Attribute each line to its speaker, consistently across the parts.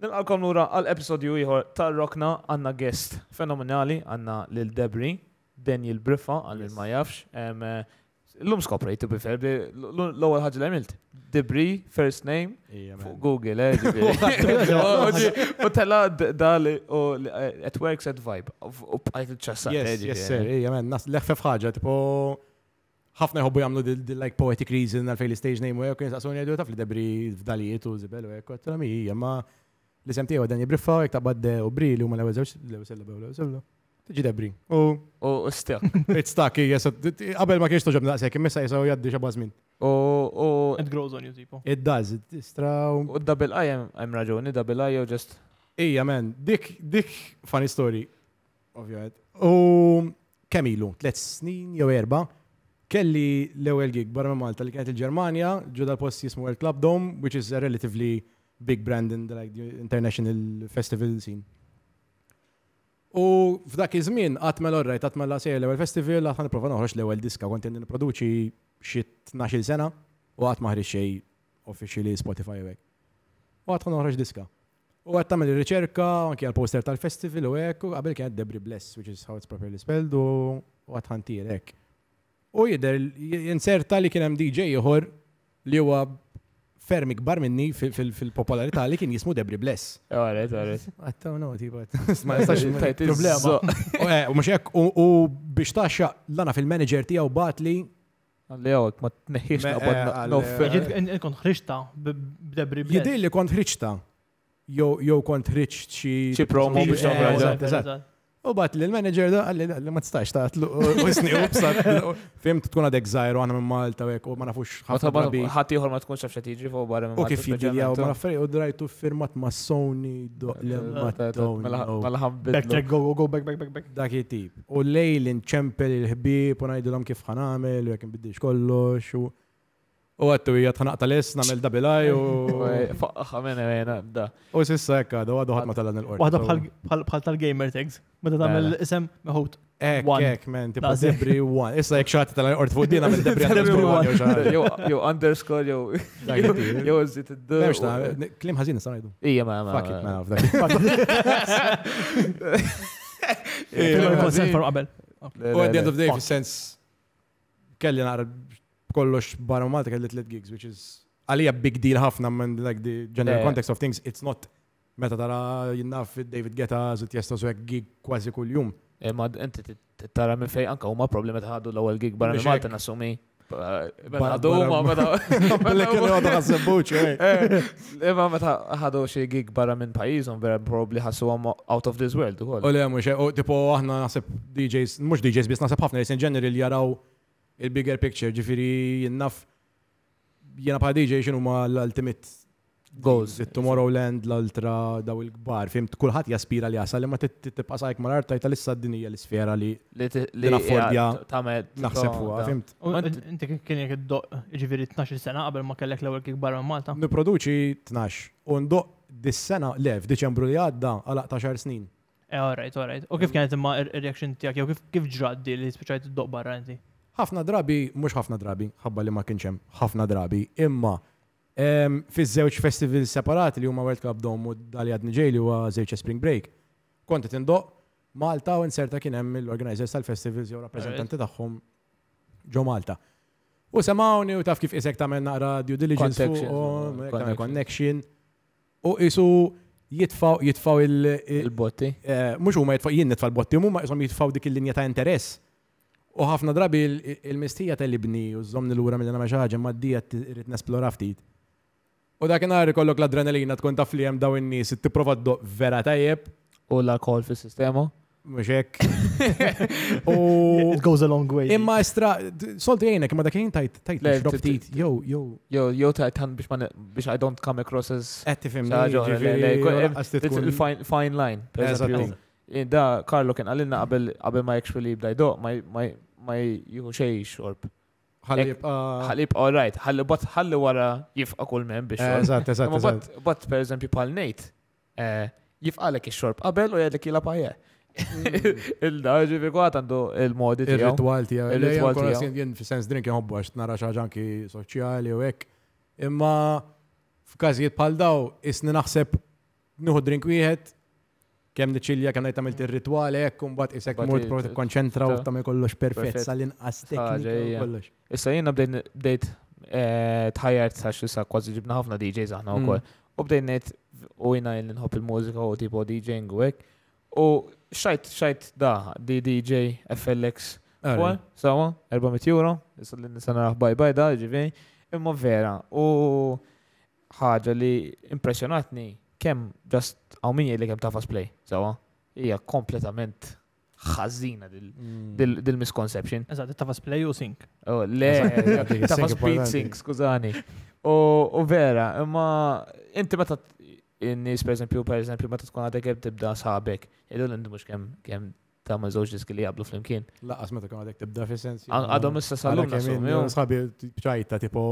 Speaker 1: Nilqakom lura għal-episodju ieħor tal-Rokna għandna guest fenomenali għandna lil Debri, Daniel Briffa għal il ma jafx. Eh, l-lum skoprejtu bifer, l-ewwel ħaġa l għamilt. Debri, first name, fuq Google, eh, U tella dal u eh, at works at vibe, u bqajt il-ċassa. Yes, eh. sir,
Speaker 2: jamen, nas l-ħfef ħaġa, tipo ħafna jħobbu jagħmlu like poetic reason għal fejn stage name u hekk, jistaqsuni għadu taf li Debri f'dalijiet u zibel u hekk, ma L-isem tiegħu dan jibriffa jekk taqbad u bri li huma l-ewwel żewġ l-ewwel sella l-ewwel sella. Tiġi debri. U u It It's stuck, yes. Qabel ma kienx toġob naqsek, imissa jisaw jaddi xi żmien. U u it grows on you tipo. It does. It straw. U double I am I'm raġuni, double I just. Ejja man, dik dik funny story. Ovvjament. U kemm ilu? tliet snin jew erba' kelli l-ewwel gig barra Malta li kienet il-Ġermanja, ġu dal-post jismu World Club Dome, which is a relatively big brand in the, like, the international festival scene. U f'dak iż-żmien qatt mela rajt qatt mela sejjer l-ewwel festival aħna nipprova noħroġ l-ewwel diska kont qed nipproduċi xi naxil il sena u qatt maħriġ xejn officially Spotify u hekk. U qatt noħroġ diska. U għat ir riċerka, anke għal-poster tal-festival u għek, u għabel kienet Debri Bless, which is how it's properly spelled, u għat ħantir għek. U jider, jinserta li hemm DJ ieħor li huwa fermi kbar minni fil-popolarità li kien jismu Debri Bless. għarret. għaret. Għattaw Ma jistax il-problema. Eh, u mux u biex taxxa l-għana fil-manager tijaw bat li Għalli ma t-neħiex
Speaker 3: eh, Kont ħriċta, b'debri b'debri. Jidilli
Speaker 2: kont ħriċta. Jow kont promo biex eh, U bat li l-manager da għalli li ma t-stax ta' tlu u jisni u b-sat. Fim tkun għadek zaħir u għana minn Malta u għek u ma nafux ħafna.
Speaker 1: ħati uħor ma tkun xaf xa fuq barra minn Malta. U kif jiġri għaw ma
Speaker 2: nafferi u drajtu firmat ma Sony t matton Mal-ħabbit. Back, back, go, go, back, back, back, back. Dak tip. U lejl inċempel il-ħbib u najdu l-am kif ħanamel u għek nbiddix kollox U għattu hija tħanaqta l-is, namel dabilaj u.
Speaker 3: Faqqa minn għajna bda.
Speaker 2: U sissa ekka, da għadu ħatma tal-għan il-qorti.
Speaker 3: Waħda bħal tal-gamer tags, meta tamel mela. isem meħut.
Speaker 2: Ek, ek, men, tibqa debri one. Issa jek xaħti tal-għan fuq dina minn debri għan. Jo,
Speaker 1: underscore, jo. Jo, zit id-dur. Mux ta'
Speaker 2: klim ħazin, sa' najdu. Ija, ma' ma' ma' ma' ma' ma' ma' kollox barra Malta kelli 3 gigs, which is għalija big deal ħafna minn like the general yeah. context of things, it's not meta tara jinnaf David Geta zit jesta su gig kważi kull jum. Ma inti tara minn fej anka huma problemi ta' ħadu l-ewwel gig barra minn Malta
Speaker 1: nassumi. Għadu ma meta. Billek kien għadu għazzebuċi. Ema meta ħadu xie gig barra minn pajizom, vera probabli ħassu għam out of this world. U
Speaker 2: le, mux, tipo għahna naħseb DJs, mux DJs, bis naħseb ħafna jisin ġeneril jaraw il-bigger picture, ġifiri jennaf jena pa DJ xinu ma l-ultimate goals, il-Tomorrowland, l-ultra, daw il-gbar, fim kullħat jaspira li jasal, ma t-tipasajk ma mal arta jta lissa d-dinija l-sfera li l-affordja naħseb fuqa, fimt.
Speaker 3: Inti kien jek id-doq ġifiri 12 sena qabel ma kellek l-ewel gbar ma
Speaker 2: Malta? Niproduċi 12, un doq dis-sena, lef, deċembru li għadda għala 12 snin.
Speaker 3: E all right, all right. U kif kienet imma reaction tijak, jew kif ġraddi li speċajt id-doq barra inti?
Speaker 2: ħafna drabi, mux ħafna drabi, ħabba li ma kienċem, ħafna drabi, imma fi żewġ festival separati li huma World Cup Dom u dali għad nġejli u żewġ Spring Break. Konti tindoq Malta u inserta kien hemm l-organizers tal-festivals jew rappreżentanti tagħhom ġo Malta. U semawni u taf kif isek tagħmel naqra due diligence oh, connection u isu jitfaw jitfaw il-botti. Eh, mhux huma jitfaw jinn jitfaw il botti huma ma jitfaw dik il-linja ta' interess U ħafna drabi il-mistija tal-libni u zomni l-ura mill-għana maċħaġa ma d-dija rrit nesplora ftit. U dakinhar l-adrenalina tkun taf li hemm daw in-nies tipprova ddoq vera tajjeb. U l-alkohol fil sistema Mhux
Speaker 3: U it goes a long way.
Speaker 2: Imma istra solti jgħinek dakken dakin tajt tajt xrobtit. Jew jew. Jew jew tajt ħan biex ma biex I don't come across as. Qed eh, tifhem. Il-fine line.
Speaker 1: Eh, da Karlo kien għalinna qabel ma jekxfili jibda jdo, ma jihu xej xorb. Ħalli jibqa. all right. Ħalli bat ħalli wara jifqa kull men biex. Eżatt, eżatt. Bat per eżempju pal Nate, eh, jifqa lek xorb qabel u jgħidlek jila paħje. Mm. Il-daġi fi kwa għandu il-modi Il-ritual tijaw. Il-ritual tijaw.
Speaker 2: Jien fi sens drink jħobbu għax nara xaġanki soċjali u ek. Imma f'każijiet pal daw, isni naħseb nuħu drink wieħed kem niċilja kem najtamil il-ritwal ekk bat isek mod pro konċentra u tamil kollox perfett salin inqas kollox.
Speaker 1: Issa jena bdejt eh, tħajjart sa' xissa kważi ġibna ħafna DJs aħna u koll. U bdejt net u jina jena nħob il-mużika u tipo DJ u ek. U xajt xajt da di DJ FLX. Sawa, 400 euro, issa l-nisana bye bye da ġivin. Imma vera, u ħagġa li impressionatni kem just għaw minja li kem tafas play, sawa? Ija kompletament ħazina dil-misconception.
Speaker 3: Mm. Eżat, tafas play u sink. Oh, le,
Speaker 1: tafas speed sink, skużani. U vera, imma inti meta in nis per esempio, per eżempju, meta tkun għadek tibda sħabek, jgħidu l mux kem kem ma' zoġ diski li
Speaker 2: fl-imkien. Laqqas meta tkun għadek tibda fi sensi. Għadhom issa sal-lum. Sħabi ċajta tipo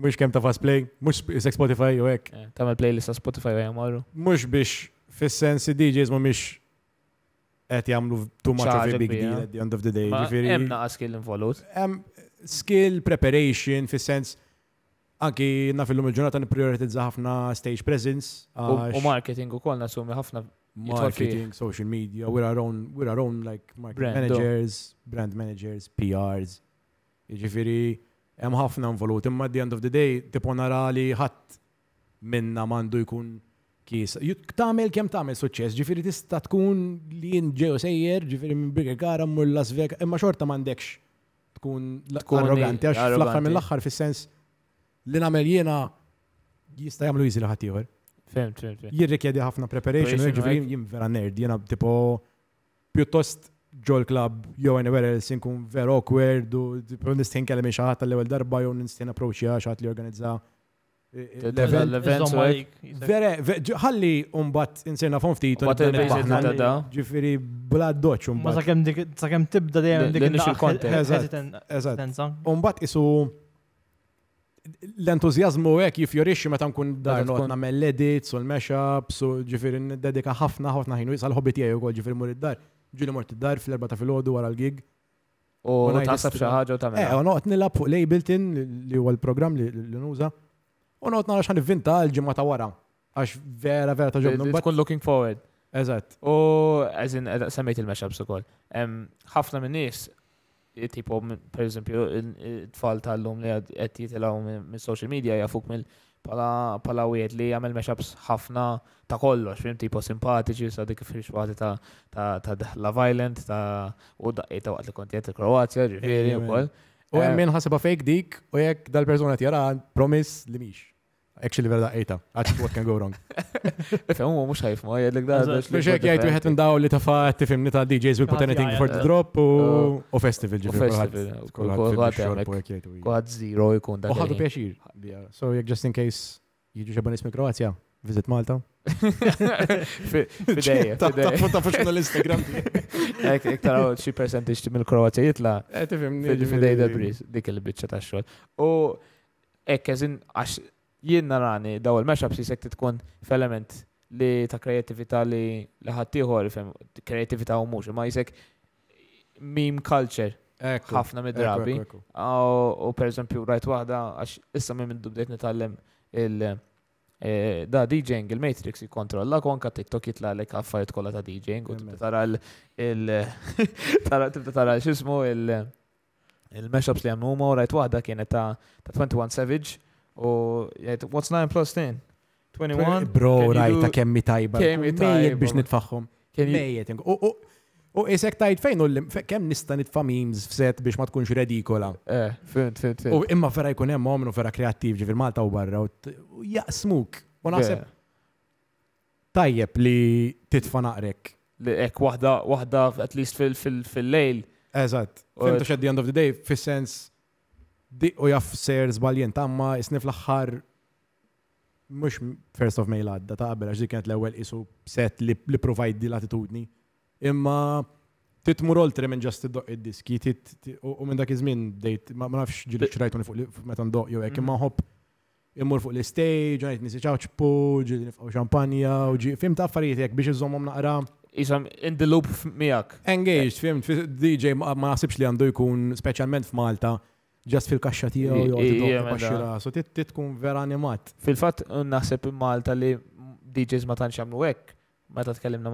Speaker 2: mux kem ta' fast play, mux isek Spotify u ek. Eh, Tamel playlist ta' Spotify u jgħamaru. Mux biex, fil DJs ma mux għet jamlu too much of a big deal eh? at the end of the day. Hemm na' skill involved. Hemm skill preparation fis-sens anki fil-lum il-ġurnata nipprioritizza ħafna stage presence. U
Speaker 1: marketing ukoll nasumi ħafna marketing, social media, we're our own, we're our own like marketing managers,
Speaker 2: brand managers, PRs. Jiġifieri hemm ħafna involut, imma at the end of the day tiponara li ħadd minna mandu jkun kies. tagħmel kemm tagħmel suċċess, ġifieri tista tkun li ġew sejjer, ġifieri minn Bigger Gara Las Vegas, imma xorta m'għandekx tkun arroganti, għax fl aħħar mill aħħar fis-sens li nagħmel jiena jista' jagħmlu jiżi li ħaddieħor. Jirrikjedi ħafna preparation, ġifiri jien vera nerd, jiena tipo pjuttost ġol klab jew anywhere else inkun ver awkward u nistin kellem xi ħadd tal-ewwel darba jew nistin approċċja xi ħadd li organizza e, e, l-event. ħalli umbat insirna fon ftit. Ġifiri bla doċ umbat. Ma sakem tibda dejjem dik il kontent Umbat isu l-entuzjazmu għek jifjorixi meta nkun dar not namel l-edits u l-mashups u ġifiri n-dedika ħafna ħafna ħinu jisal hobbit jgħu għol ġifiri mur id-dar ġili mort id-dar fil erba ta' fil-ħodu għara l-gig. U taħseb xaħġa ħaġa u tagħmel. Eh, u noqgħod nilab fuq Lableton li huwa l program li nuża. U noqgħod nara x'għan ivvinta l ġimma ta' wara. Għax vera vera ta' ġobnu. Tkun
Speaker 1: looking forward. Eżat. U eżin eh, semmejt il su kol. Ħafna minn nis, eh, tipo per esempio, it-tfal eh, tal-lum li qed jitilgħu minn social media jafuk mill- pala, pala wiet li għamil mashups ħafna ta' kollox, fim tipo simpatiċi, sa' dik fil xwati ta' ta' ta la violent, ta' u da' e ta' waqt li konti jett il-Kroazja, ġifiri ehm, u koll. U għemmin
Speaker 2: eh, ħaseba fejk dik u jek dal-persona tjara promis li miex. Actually, vera ejta. Actually, what can go wrong?
Speaker 1: Ifem, mu mux ħajf ma, jgħedlek da' gdar Biex jgħek jgħajt u
Speaker 2: minn daw li tafa tifimni ta' DJs will put anything for the drop u festival ġifir. Kuħad
Speaker 1: zero jkun
Speaker 2: da. Uħadu pjaxir. So, jgħek just in case, jgħu xabban ismi Kroazja, visit Malta. Fideja. Ta' fotta fuq l-Instagram. Ek taraw
Speaker 1: xi percentage mill-Kroazja jitla. Fidej da' bris, dik il-bicċa ta' xol. U, ek, għazin, għax jien narani daw il-mashup si sekti tkun f'element li ta' kreativita li li ħaddieħor kreativita u mhux, ma jisek meme culture ħafna mid-drabi. U per eżempju rajt waħda għax issa minn dubdejt nitgħallem il- e, da DJing il-Matrix jikontrolla konka TikTok jitla l affarijiet kollha ta' DJing u tibda tara l- tibda tara x'ismu il- il-mashups li għamnu u rajt waħda kienet ta' 21 Savage U what's 9 plus 10? 21? Bro, rajta kemmi tajba. Kemmi tajba. biex nitfaħħom. Mejjet.
Speaker 2: U jisek tajt fejn u kem nista nitfa memes f'set biex ma tkunx redikola. Eh, fint, fint, fint. U imma fera jkun hemm omnu fera kreattiv ġifir Malta u barra u jaqsmuk. U naħseb eh. tajjeb li titfa naqrek. Li ek wahda, wahda, at least fil-lejl. Eżat. Fint, at the end of the day, fil sens u jaff ser zbaljen tamma isnif l-axħar mux first of mail għadda ta' qabel għax dik kienet l-ewwel isu set li, li provajdi l-attitudni. Imma titmur oltre minn ġast id dok id-diski, u minn dak iż dejt, ma nafx ġili xrajtuni fuq meta ndoq jew hekk, mhm. imma ħobb immur fuq l-stage, għanit nisi ċaċpu, ġili nifqaw ċampanja, u ġi fim ta' affarijiet jek biex iżommom naqra. Isam, in the loop miak. Engaged, fim, DJ ma naħsibx li għandu jkun specialment f'Malta. Malta ġas fil-kaxxa tiegħu jew tibgħu rasu, tkun vera animat. Fil-fatt naħseb Malta li DJs
Speaker 1: ma tantx jagħmlu hekk. Meta tkellimna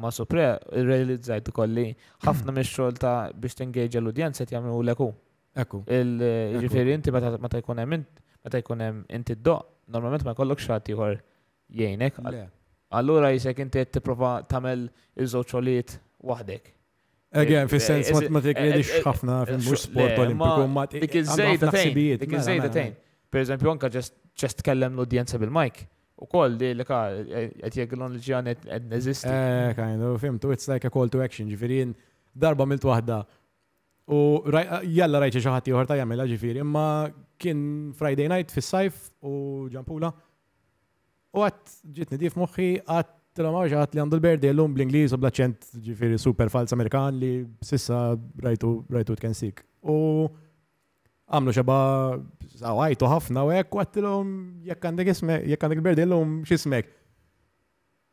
Speaker 1: ma' Supre, realizzajt ukolli ħafna mix-xogħol ta' biex tingeġġa l-udjenza qed jagħmlu leku. Ekku. il Ġifieri inti meta jkun hemm int, meta jkun hemm inti d normalment ma jkollok xatt ieħor jgħinek. Allura jisek inti qed tipprova tagħmel iż-żewġ waħdek. Again, fi eh, sens eh, ma t-għedix fi mux sport olimpiku, ma t iż-żejda tejn. Dik iż-żejda tejn. Per eżempju, anka ġest kellem l-udjenza bil-mike. U koll li l-ka, għet jgħilon l-ġan għed neżisti. Eh,
Speaker 2: kind of, fimtu, it's like a call to action, ġifirin, darba milt wahda. U jalla rajċi xaħati uħar ta' jgħamela ġifiri, imma kien Friday night fis sajf u ġampula. U għat ġitni dif moħħi għat Tila maġa għat li għandu l-berdi l-lum bl-Inglis u bl blaċent ġifiri super fals Amerikan li sissa rajtu rajtu t-ken tkensik. U għamlu xaba għajtu ħafna u għek għattilom jek għandek l berdi l-lum xismek.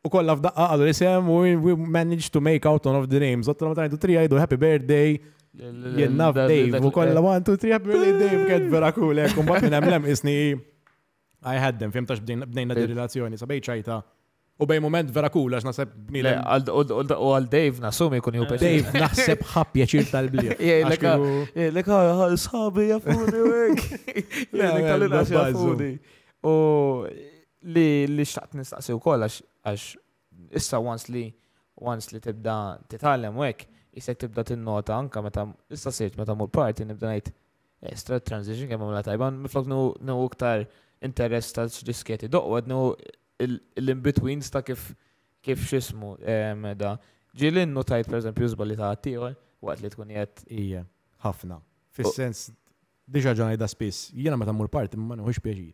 Speaker 2: U kolla f'daqqa għadu l-isem u we managed to make out one of the names. U Għattilom għajdu tri għajdu happy birthday. Jennaf Dave u kolla 1, 2, 3 happy birthday Dave kħed vera kule, Kumbat minn għamlem isni I had them, fimtax bdejna d-relazzjoni, sabiex ċajta. U bej moment vera kula għax nasib mile.
Speaker 1: U għal Dave nasumi kun ju eh. Dave naħseb
Speaker 2: ħappja ċir tal-bli.
Speaker 1: Leka sħabi jafuni wek. Leka li naħseb jafuni. U li li xtaqt nistaqsi u koll għax issa once li once li tibda titgħallem wek, jisek tibda tinnota anka meta issa sirt meta mur parti nibda ngħid extra eh, transition kemm għamla tajban miflok nu iktar interess tal-disketi doqwa l-in-betweens ta' kif kif xismu meda. Ġilin notajt per eżempju zbali ta' għattijor, għat li tkun jgħet. Ija,
Speaker 2: ħafna. Fis-sens, diġa ġana jda spiss, jena ta' mur parti, ma nħuġ pieġi.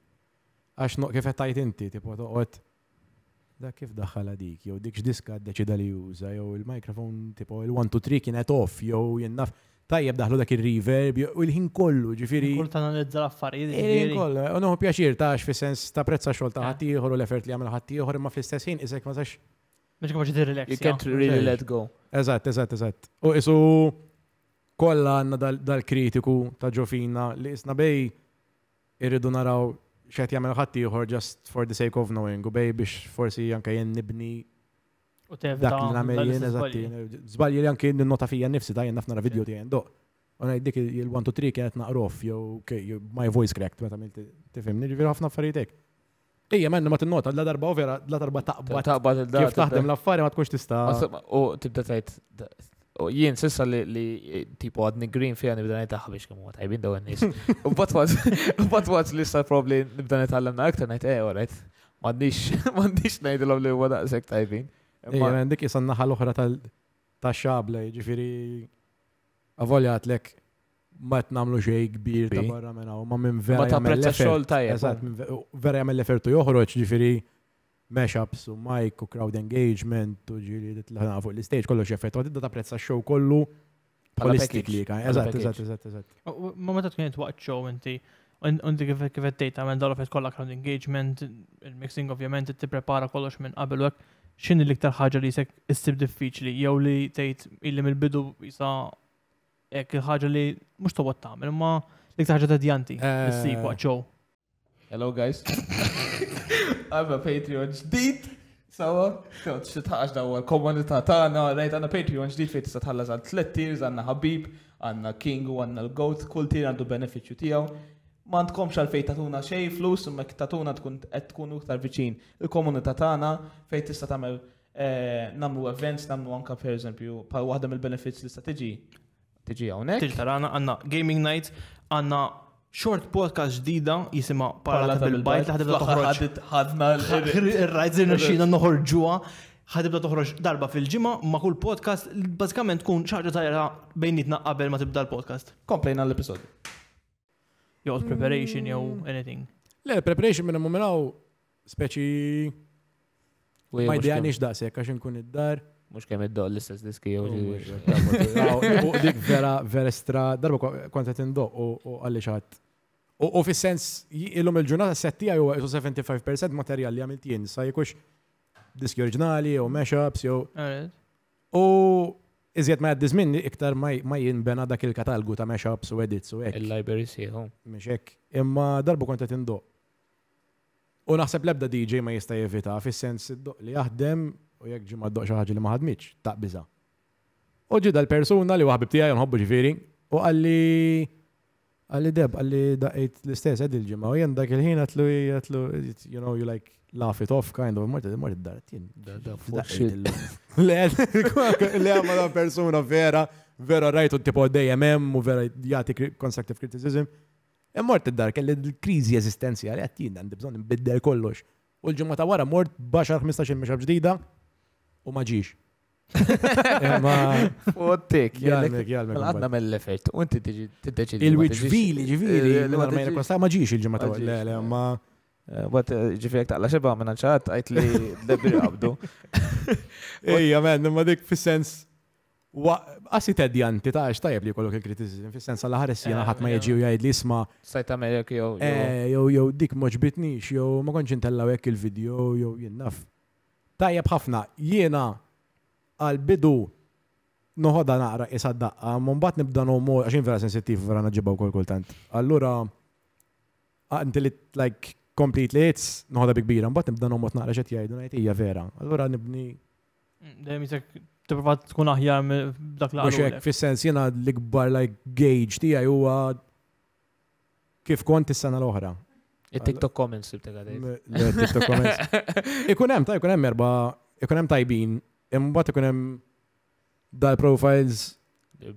Speaker 2: Għax no, kif għattajt inti, tipo toqot, da kif daħħala dik, jew dik x'diska deċida li juża, jew il-mikrofon tipo il-1 2 3 kien qed off, jew jennaf tajjeb daħlu dak il-reverb u l-ħin kollu ġifiri. Kull ta' analizza l-affarijiet.
Speaker 3: Il-ħin kollu,
Speaker 2: u nuhu pjaċir ta' fis sens ta' prezza xol ta' ħattijħor u l-effert li għamil ħattijħor imma fl-istess ħin isek ma' sax. Mux kapax di relax. You can't really let go. Eżat, eżat, eżat. U isu kolla għanna dal-kritiku ta' ġofina li isna bej irridu naraw xħet jagħmel ħaddieħor just for the sake of knowing u bej biex forsi anke jennibni. nibni Dak li namel jien eżatti. Zbalji li anki n-nota fija nifsi da jien nafna video di do. Għana dik il-1 to 3 kienet naqrof, jow, my voice cracked, meta mill tifimni, ġivir ħafna affarijiet. Ija, menna ma t-nota, la darba ovvera, la darba taqbad. Taqbad il-darba. Kif taħdem l-affari ma t-kux t tista.
Speaker 1: U tibda tajt, jien sissa li tipo għadni green fija nibda nejtaħ biex kamu għat, għajbin daw għannis. U bat wat li sa probli nibda nejtaħallamna aktar, nejt, eh, all right, ma għandix, ma l nejdilom u għu għadaq sekta għajbin. Imma iva,
Speaker 2: dik isa naħa l xabla ġifiri, għavolja għatlek ma t xej kbir ta' barra minna u ma minn vera. Ma ta' prezza xol jgħu. Eżat, vera jgħamil l-effertu joħroċ ġifiri mashups u mic u crowd engagement u ġiri t ħana fuq l-stage kollu xeffet u ta' prezza xew kollu holistically. Eżat, eżat, eżat,
Speaker 1: eżat.
Speaker 3: Ma ma ta' tkun waqt show inti Undi kif kif għeddejt għamil dal-ofet kollha crowd engagement, il-mixing ovvjament, ti prepara kollox minn qabel u x'inhi l-iktar ħagġa li jisek issib diffiċli jew li tejt illi mill-bidu jisa ek il-ħaġa li mhux ta' tagħmel ma l-iktar ħagġa ta' djanti eh.
Speaker 1: Hello guys. I'm a Patreon ġdid. Sawa, kont xitħax daw ta' għana, rejt għanna Patreon ġdid fejt tista' tħallas għal tliet tiers, għandna ħabib, għandna King u l-Goat, kull tier għandu beneficju tijaw ma għal fejn tatuna xej flus, mek tatuna tkun qed tkunu iktar viċin il-komunità tagħna
Speaker 3: fejn tista' tagħmel eh, namlu events, namlu anka per eżempju, pa' waħda mill-benefits li sta' tiġi. Tiġi hawnhekk. T'il tarana, għandna gaming night, għandna short podcast ġdida jisima Parlata bil-bajt li ħadibda toħroġ. Ħadna l rajt zirna xina noħorġuha ħadibda toħroġ darba fil-ġimma ma' kull podcast bazzikament tkun xaġa tajra bejnietna qabel ma tibda l-podcast. Komplejna l-episodju joqgħod preparation jew mm. anything.
Speaker 2: Le, preparation minna muminaw speċi ma jdejani x'daqsek għax nkun id-dar. Mux kem id dol l-istess diski jew oh dik vera vera stra darba konta tindoq u għalli xaħat. U fis-sens il-lum il-ġurnata settija jew 75% materjal li għamilt jien sa jekux diski oriġinali jew mashups jew. U iżjed ma jaddiż minn iktar ma jinbena dak il-katalgu ta' mashups u edits u hekk. Il-library sieħu. Mhix hekk. Imma darbu kont qed indoq. U naħseb l-ebda DJ ma jista' jevita fis-sens iddoq li jaħdem u jekk ġimgħa ddoq xi ħaġa li ma ħadmitx ta' biża. U ġi l-persuna li waħbib tiegħi nħobbu ġifieri u qalli qalli deb qalli daqgħid l-istess edil ġimgħa u jien dak il-ħin qed you know you like laugh it off kind of morti morti d-dartin. Le, le ma da persona vera, vera rajtu tipo dejjem hemm u vera jati constructive criticism. E mort id-dar kelli l-kriżi eżistenzjali qed eh, jien għandi bżonn nbiddel kollox. U l-ġimgħa ta' wara mort baxar 15 mexab ġdida u ma ġiex. Eh, Fottik, jgħalmek, jgħalmek. Għadna mell effett u n tiġi t-deċidi. il wiċ vili, ġivili, l-għarmajna kosta ma ġiex il-ġimgħa ta'
Speaker 1: wara. Għat eh, eh, ġifirek taqla xeba minna ċaħat għajt li debri għabdu. Ejja,
Speaker 2: men, ma dik fil-sens. Għassi teddi għanti ta' għax tajab li kollok il-kritizizm, fil-sens għalla ħares jena eh, ħat ma jieġi u jgħajd li sma. Sajt għamelek jow. Jow, jow, dik moġbitni, jow, ma konċin tellaw jek il-video, jow, jennaf. Tajab ħafna, jena għal-bidu noħoda naqra isa daqqa, mumbat nibda nomor, għaxin vera sensittiv vera naġibaw kol kultant. Allura, għanti li, like, completely it's noħda bi kbira, mbatt nibda nomot naqra xed jajdu, najt ija vera. Allura nibni.
Speaker 3: Mm, dejjem jisek tipprova tkun aħjar dak l Mhux hekk
Speaker 2: fis-sens jiena l-ikbar like gauge tiegħi kif konti s sena l ohra Il-TikTok comments tibtega Il-TikTok comments. Ikun hemm ta' ikun hemm erba' ikun hemm tajbin, imbagħad ikun hemm dal-profiles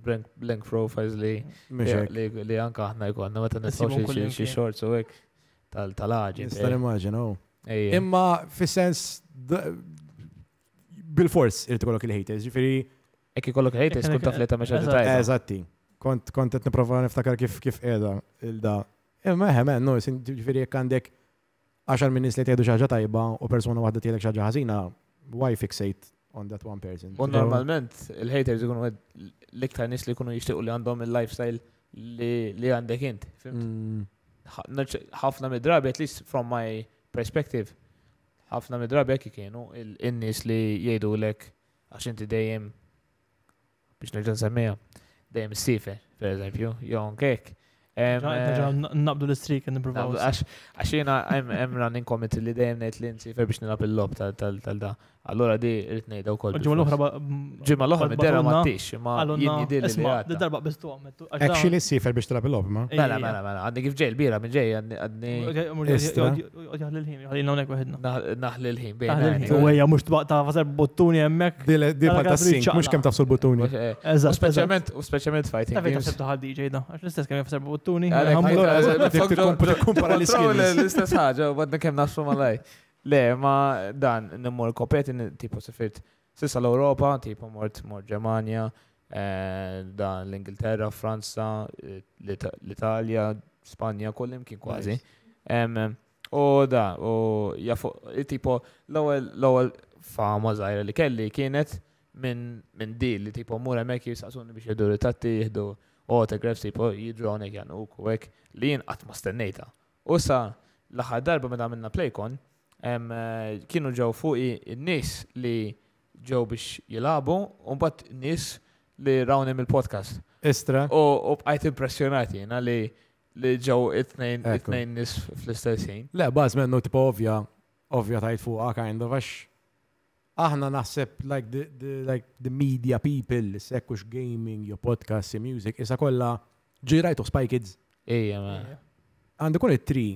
Speaker 1: blank profiles li li anka aħna jkollna meta nisgħu xi shorts u
Speaker 2: hekk tal-ħagġi. Nistan u. Imma fi sens bil-fors irti kollok il-haters, ġifiri. Ekki kollok il-haters, kun taf li ta' meċa tajt. Eżatti, kont kont qed nipprova niftakar kif kif qiegħda il-da. Imma eħe eh, men, no, ġifiri jekk għandek 10 minn nies li tgħidu xi ħaġa tajba u persuna waħda tgħidlek xi ħaġa ħażina, why fixate on that one person. U normalment
Speaker 1: il-haters ikunu l-iktar nies li jkunu jixtiequ li għandhom il-lifestyle li għandek int ħafna mid-drabi, at least from my perspective, ħafna mid-drabi għek kienu il-innis li jgħidu l-ek għax inti dejjem biex nerġan semmija, dejjem sife, per eżempju, jon kek. Eh,
Speaker 3: Nabdu l-istrik and niprofaw.
Speaker 1: Għax jena, I'm running committee li dejjem nejt l-insifer biex nilab il-lob tal-da. Allora di rritnejda u kol. Ġimma l-oħra ġimma l-oħra middera ma t-tix, ma jidni di l
Speaker 3: darba
Speaker 2: bistu għammettu. Actually, sifer biex t-lab il-lob, ma? Mela, mela,
Speaker 1: mela, għadni kif ġej l-bira, minn ġej
Speaker 3: għadni. Jahl il-ħin, jħalina unek wahedna. Naħl il-ħin, bejna. U għeja mux t-baqta fazer bottuni emmek. Di bħata sink, mux kem tafsu l-bottuni. Eżat. U specialment fighting. Għafet għasib taħal DJ da, għax l-istess kem jafser bottuni. Għamlu, għazib t-kumpara l-istess ħagġa,
Speaker 1: għadni kem nasru malaj. Le, ma dan, nimmur kopeti, tipo sifirt sissa l-Europa, tipo mort mort Germania, eh, dan l-Ingilterra, Franza, eh, l-Italja, Spanja, kollim kien kważi. U da, u jafu, e, tipo l-ewwel fama zaħira li kelli kienet minn min dil li tipo mura mekki jisaqsuni biex jiddu ritatti jihdu u autographs tipo jidru għonek u kwek li jien għatma stennejta. U sa, laħad ħad darba meta minna plejkon, Eh, kienu ġew fuqi n nis li ġew biex jilabu, u mbagħad nis li rawni il podcast Istra. U bqajt impressionati jena li li ġew it-tnejn
Speaker 2: nis fl istessin Le, baż mennu tipo ovja, ovja tajt fuqha ah, kind of għax aħna naħseb like the, the, like the media people, sekkux gaming, your podcast, your music, issa kolla ġirajtu Spy Kids. Ejja, ma. Għandu kun it-tri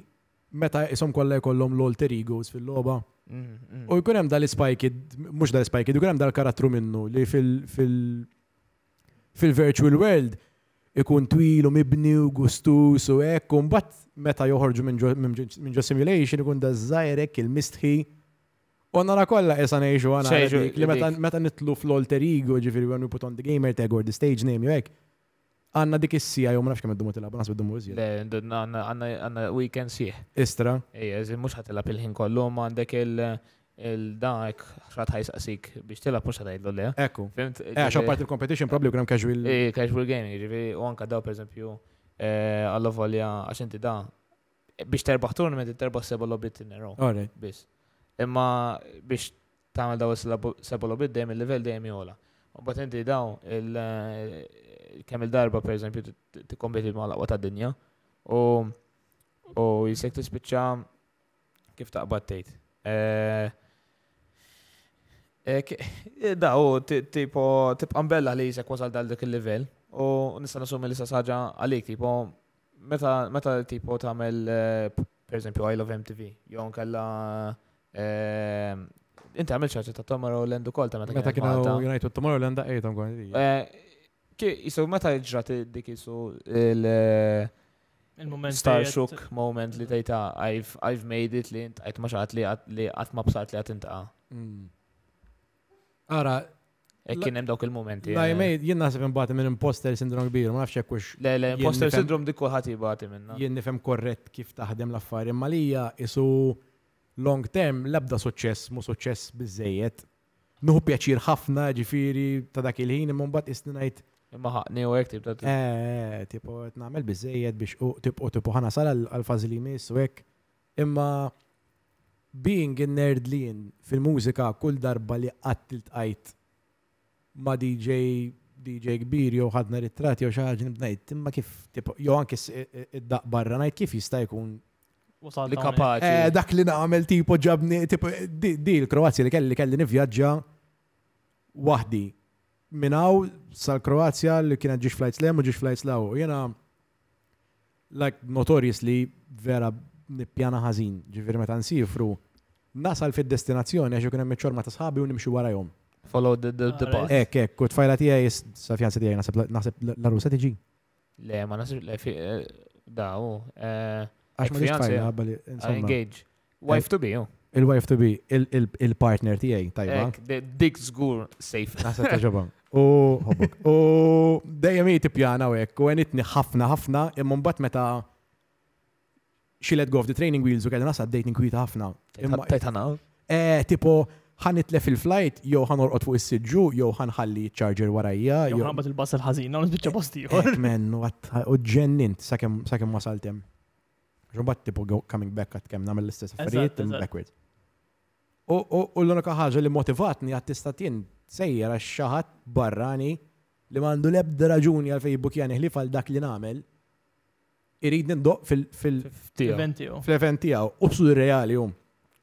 Speaker 2: meta isom kollha jkollhom l-alter egos fil-logħba. Mm, mm. U jkun hemm dal-spike mhux dal-spike jkun hemm dal-karattru minnu li fil- fil-virtual world ikun twil u mibni u gustus u hekk u mbagħad meta joħorġu minn ġo simulation ikun da żgħirek il-mistħi. U nara kollha qiesa ngħixu għana li meta nitlu fl-alter ego ġifieri when we put on the gamer tag or the stage name you hekk għanna dik is-sija jew ma nafx kemm iddumu tilab, nasib iddumu iżjed.
Speaker 1: Le, għanna weekend sieħ. Istra. Ejja, iżin mhux ħatilab il-ħin kollu, ma għandek il- il-dak xrat ħajsaqsik biex tilab mux ħadajdlu le. Ekku. Fimt? Eħ, eh, part il-competition
Speaker 2: probably u casual. Eh,
Speaker 1: casual gaming, ġivi, u għanka daw per esempio, għalla eh, volja għaxinti da biex terbaħ tournament terbaħ seba lobbit t-nero. Alright. Bis. Imma biex tagħmel daw seba lobbit dajem il-level dajem jola. U bat inti daw kemm il-darba per eżempju tikkompeti ma' laqwa ta' dinja u u jisek tispiċċa kif taqbad tgħid. E, e, e, da, u tipo tibqa' bella li jisek wasal dal dik il-livell u nista' nasumi li sa saġa għalik tipo meta meta tipo tagħmel per eżempju I Love MTV jew kella inti għamil xaġa ta' Tomorrowland u kol ta' meta kien Malta. Meta
Speaker 2: kien United Tomorrowland da' I'm
Speaker 1: going Isu, meta ġrat dik isu il- eh, Il-moment Star shook moment li tajta I've, I've made it li għajt maċaħat li għat ma bsart li għat intaqa. Mm. Ara, Ek kien hemm dawk il-momenti. La jmej,
Speaker 2: eh. jien naħseb imbagħad minn imposter syndrome kbir, ma nafx kux. Le, le, imposter nifhem- syndrome dik kulħadd jibgħati minna. jien nifhem korrett kif taħdem l-affarijiet imma lija isu long term l-ebda suċċess mu suċċess biżejjed. Nuhu pjaċir ħafna ġifiri ta' dak il-ħin imma mbagħad isni ngħid Imma ħaqni u għek tibda. Eh, eh, tipo, namel bizzejed biex u tipo, tipo, ħana sal għal-fazi li mis u għek. Imma being in nerdlin fil-mużika kull darba li qatt għajt ma DJ DJ kbir jew ħadna ritrat jew xi ħaġa imma kif jew anke id-daq barra ngħid kif jista' jkun li kapaċi. Eh, dak li nagħmel tipo ġabni tipo di l-Kroazja li kelli kelli nivjaġġa waħdi minnaw sal-Kroazja li kienet ġiġ flights lem u ġiġ flights law. Jena, like, notoriously, vera nippjana ħazin, ġivir meta nsifru, nasal fil-destinazzjoni għaxu kienem meċorma ma tasħabi u nimxu għara jom. Follow the, the, the path. Ek, ek, eh, kut fajla tijaj, safjanza tijaj, nasib l-Rusa tiġi.
Speaker 1: Le, ma nasib, le, fi, eh, da, u. Eh, għax ma tijaj, għabali. Engage. Wife to be, u.
Speaker 2: Il-wife to be, il-partner tijaj, tajba.
Speaker 1: Dik zgur, safe. Nasib taġobam.
Speaker 2: U dejjem jiti pjana u u għenitni ħafna ħafna imma bat meta she let go of the training wheels u kellna nasa dating kwita ħafna. Tajtana? Eh, tipo, lef il-flight, ħan ħanorqot fuq is-sidġu, ħan ħalli charger warajja. Jew
Speaker 3: ħambat il-bas il-ħażina, u
Speaker 2: nbiċċa bas eh, tieħor. Eh, Men, u ġennint sakem wasaltem. bat tipo coming back għat kemm nagħmel l-istess affarijiet backwards. U l-unika ħaġa li motivatni għat tista' sejjer għax xaħat barrani li mandu lebda raġuni għal fejbuk jani li għal dak li namel irid nindoq fil-event għaw. u b'sud reali jum.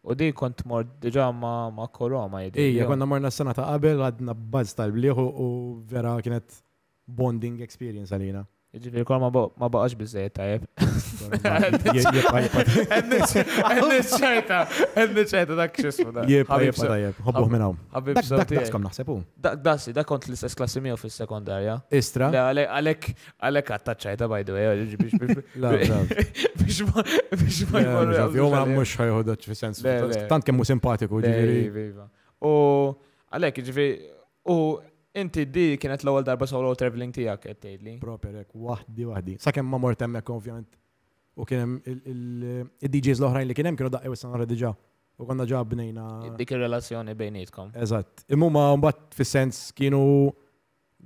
Speaker 2: U di kont mor diġa ma, ma koroma jidi. Ija, konna morna s-sena ta' qabel għadna bazz tal-bliħu u vera kienet bonding experience għalina. Ġifiri kol ma baqax bizzejt tajab. Enniċċajta,
Speaker 1: enniċċajta dak xismu da. Jibba jibba tajab, hobbuħ minnaw. Dak skom naħsebu. Dak dasi, dak kont l-istess klassi miegħu fis-sekondarja. Istra. Għalek għalek għattaċċajta by the way, biex biex ma jmorru. Jowma mhux ħajħodha fis-sens. Tant kemm simpatiku ġifieri. U għalek ġifieri u Inti di kienet l-ewwel darba solo traveling tiegħek qed tgħidli. Proper hekk
Speaker 2: waħdi waħdi. Sakemm ma mort hemmhekk ovvjament u kien hemm il-DJs l-oħrajn li kien hemm kienu daqqew wissa nara diġà. U konna ġa bnejna.
Speaker 1: Dik ir-relazzjoni bejnietkom. Eżatt.
Speaker 2: Imma mbagħad fis-sens kienu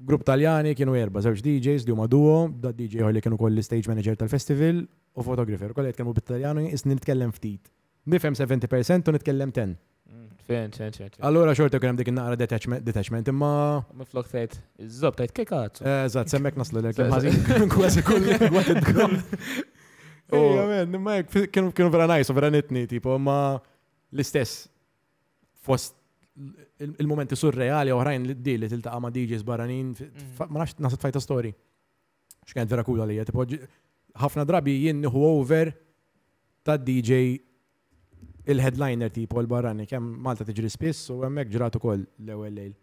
Speaker 2: grupp taljani kienu erba' żewġ DJs li huma duo, da DJ li kienu kolli stage manager tal-festival u fotografer. Kollha jitkellmu bit-Taljani, isni nitkellem ftit. Nifhem 70% u nitkellem 10.
Speaker 1: Fin, fin, fin.
Speaker 2: Allora xorta kienem dik naqra detachment imma.
Speaker 1: Miflok tajt, zob, tajt kekat. Eh, Eżat, semmek naslu l-ek. Kwasi kulli, għat id-dkom. Ejjamen, imma
Speaker 2: kienu vera najs, vera nitni, tipo, ma l-istess fost il-momenti surreali oħrajn li d-di li t tiltaqa ma DJs barranin, mm. ma nafx t fajta story. Xkent vera kula li, tipo, ħafna drabi jien over ta' DJ il-headliner tipo l-barrani, kem Malta tiġri spiss u għemmek ġrat ukoll l-ewwel lejl.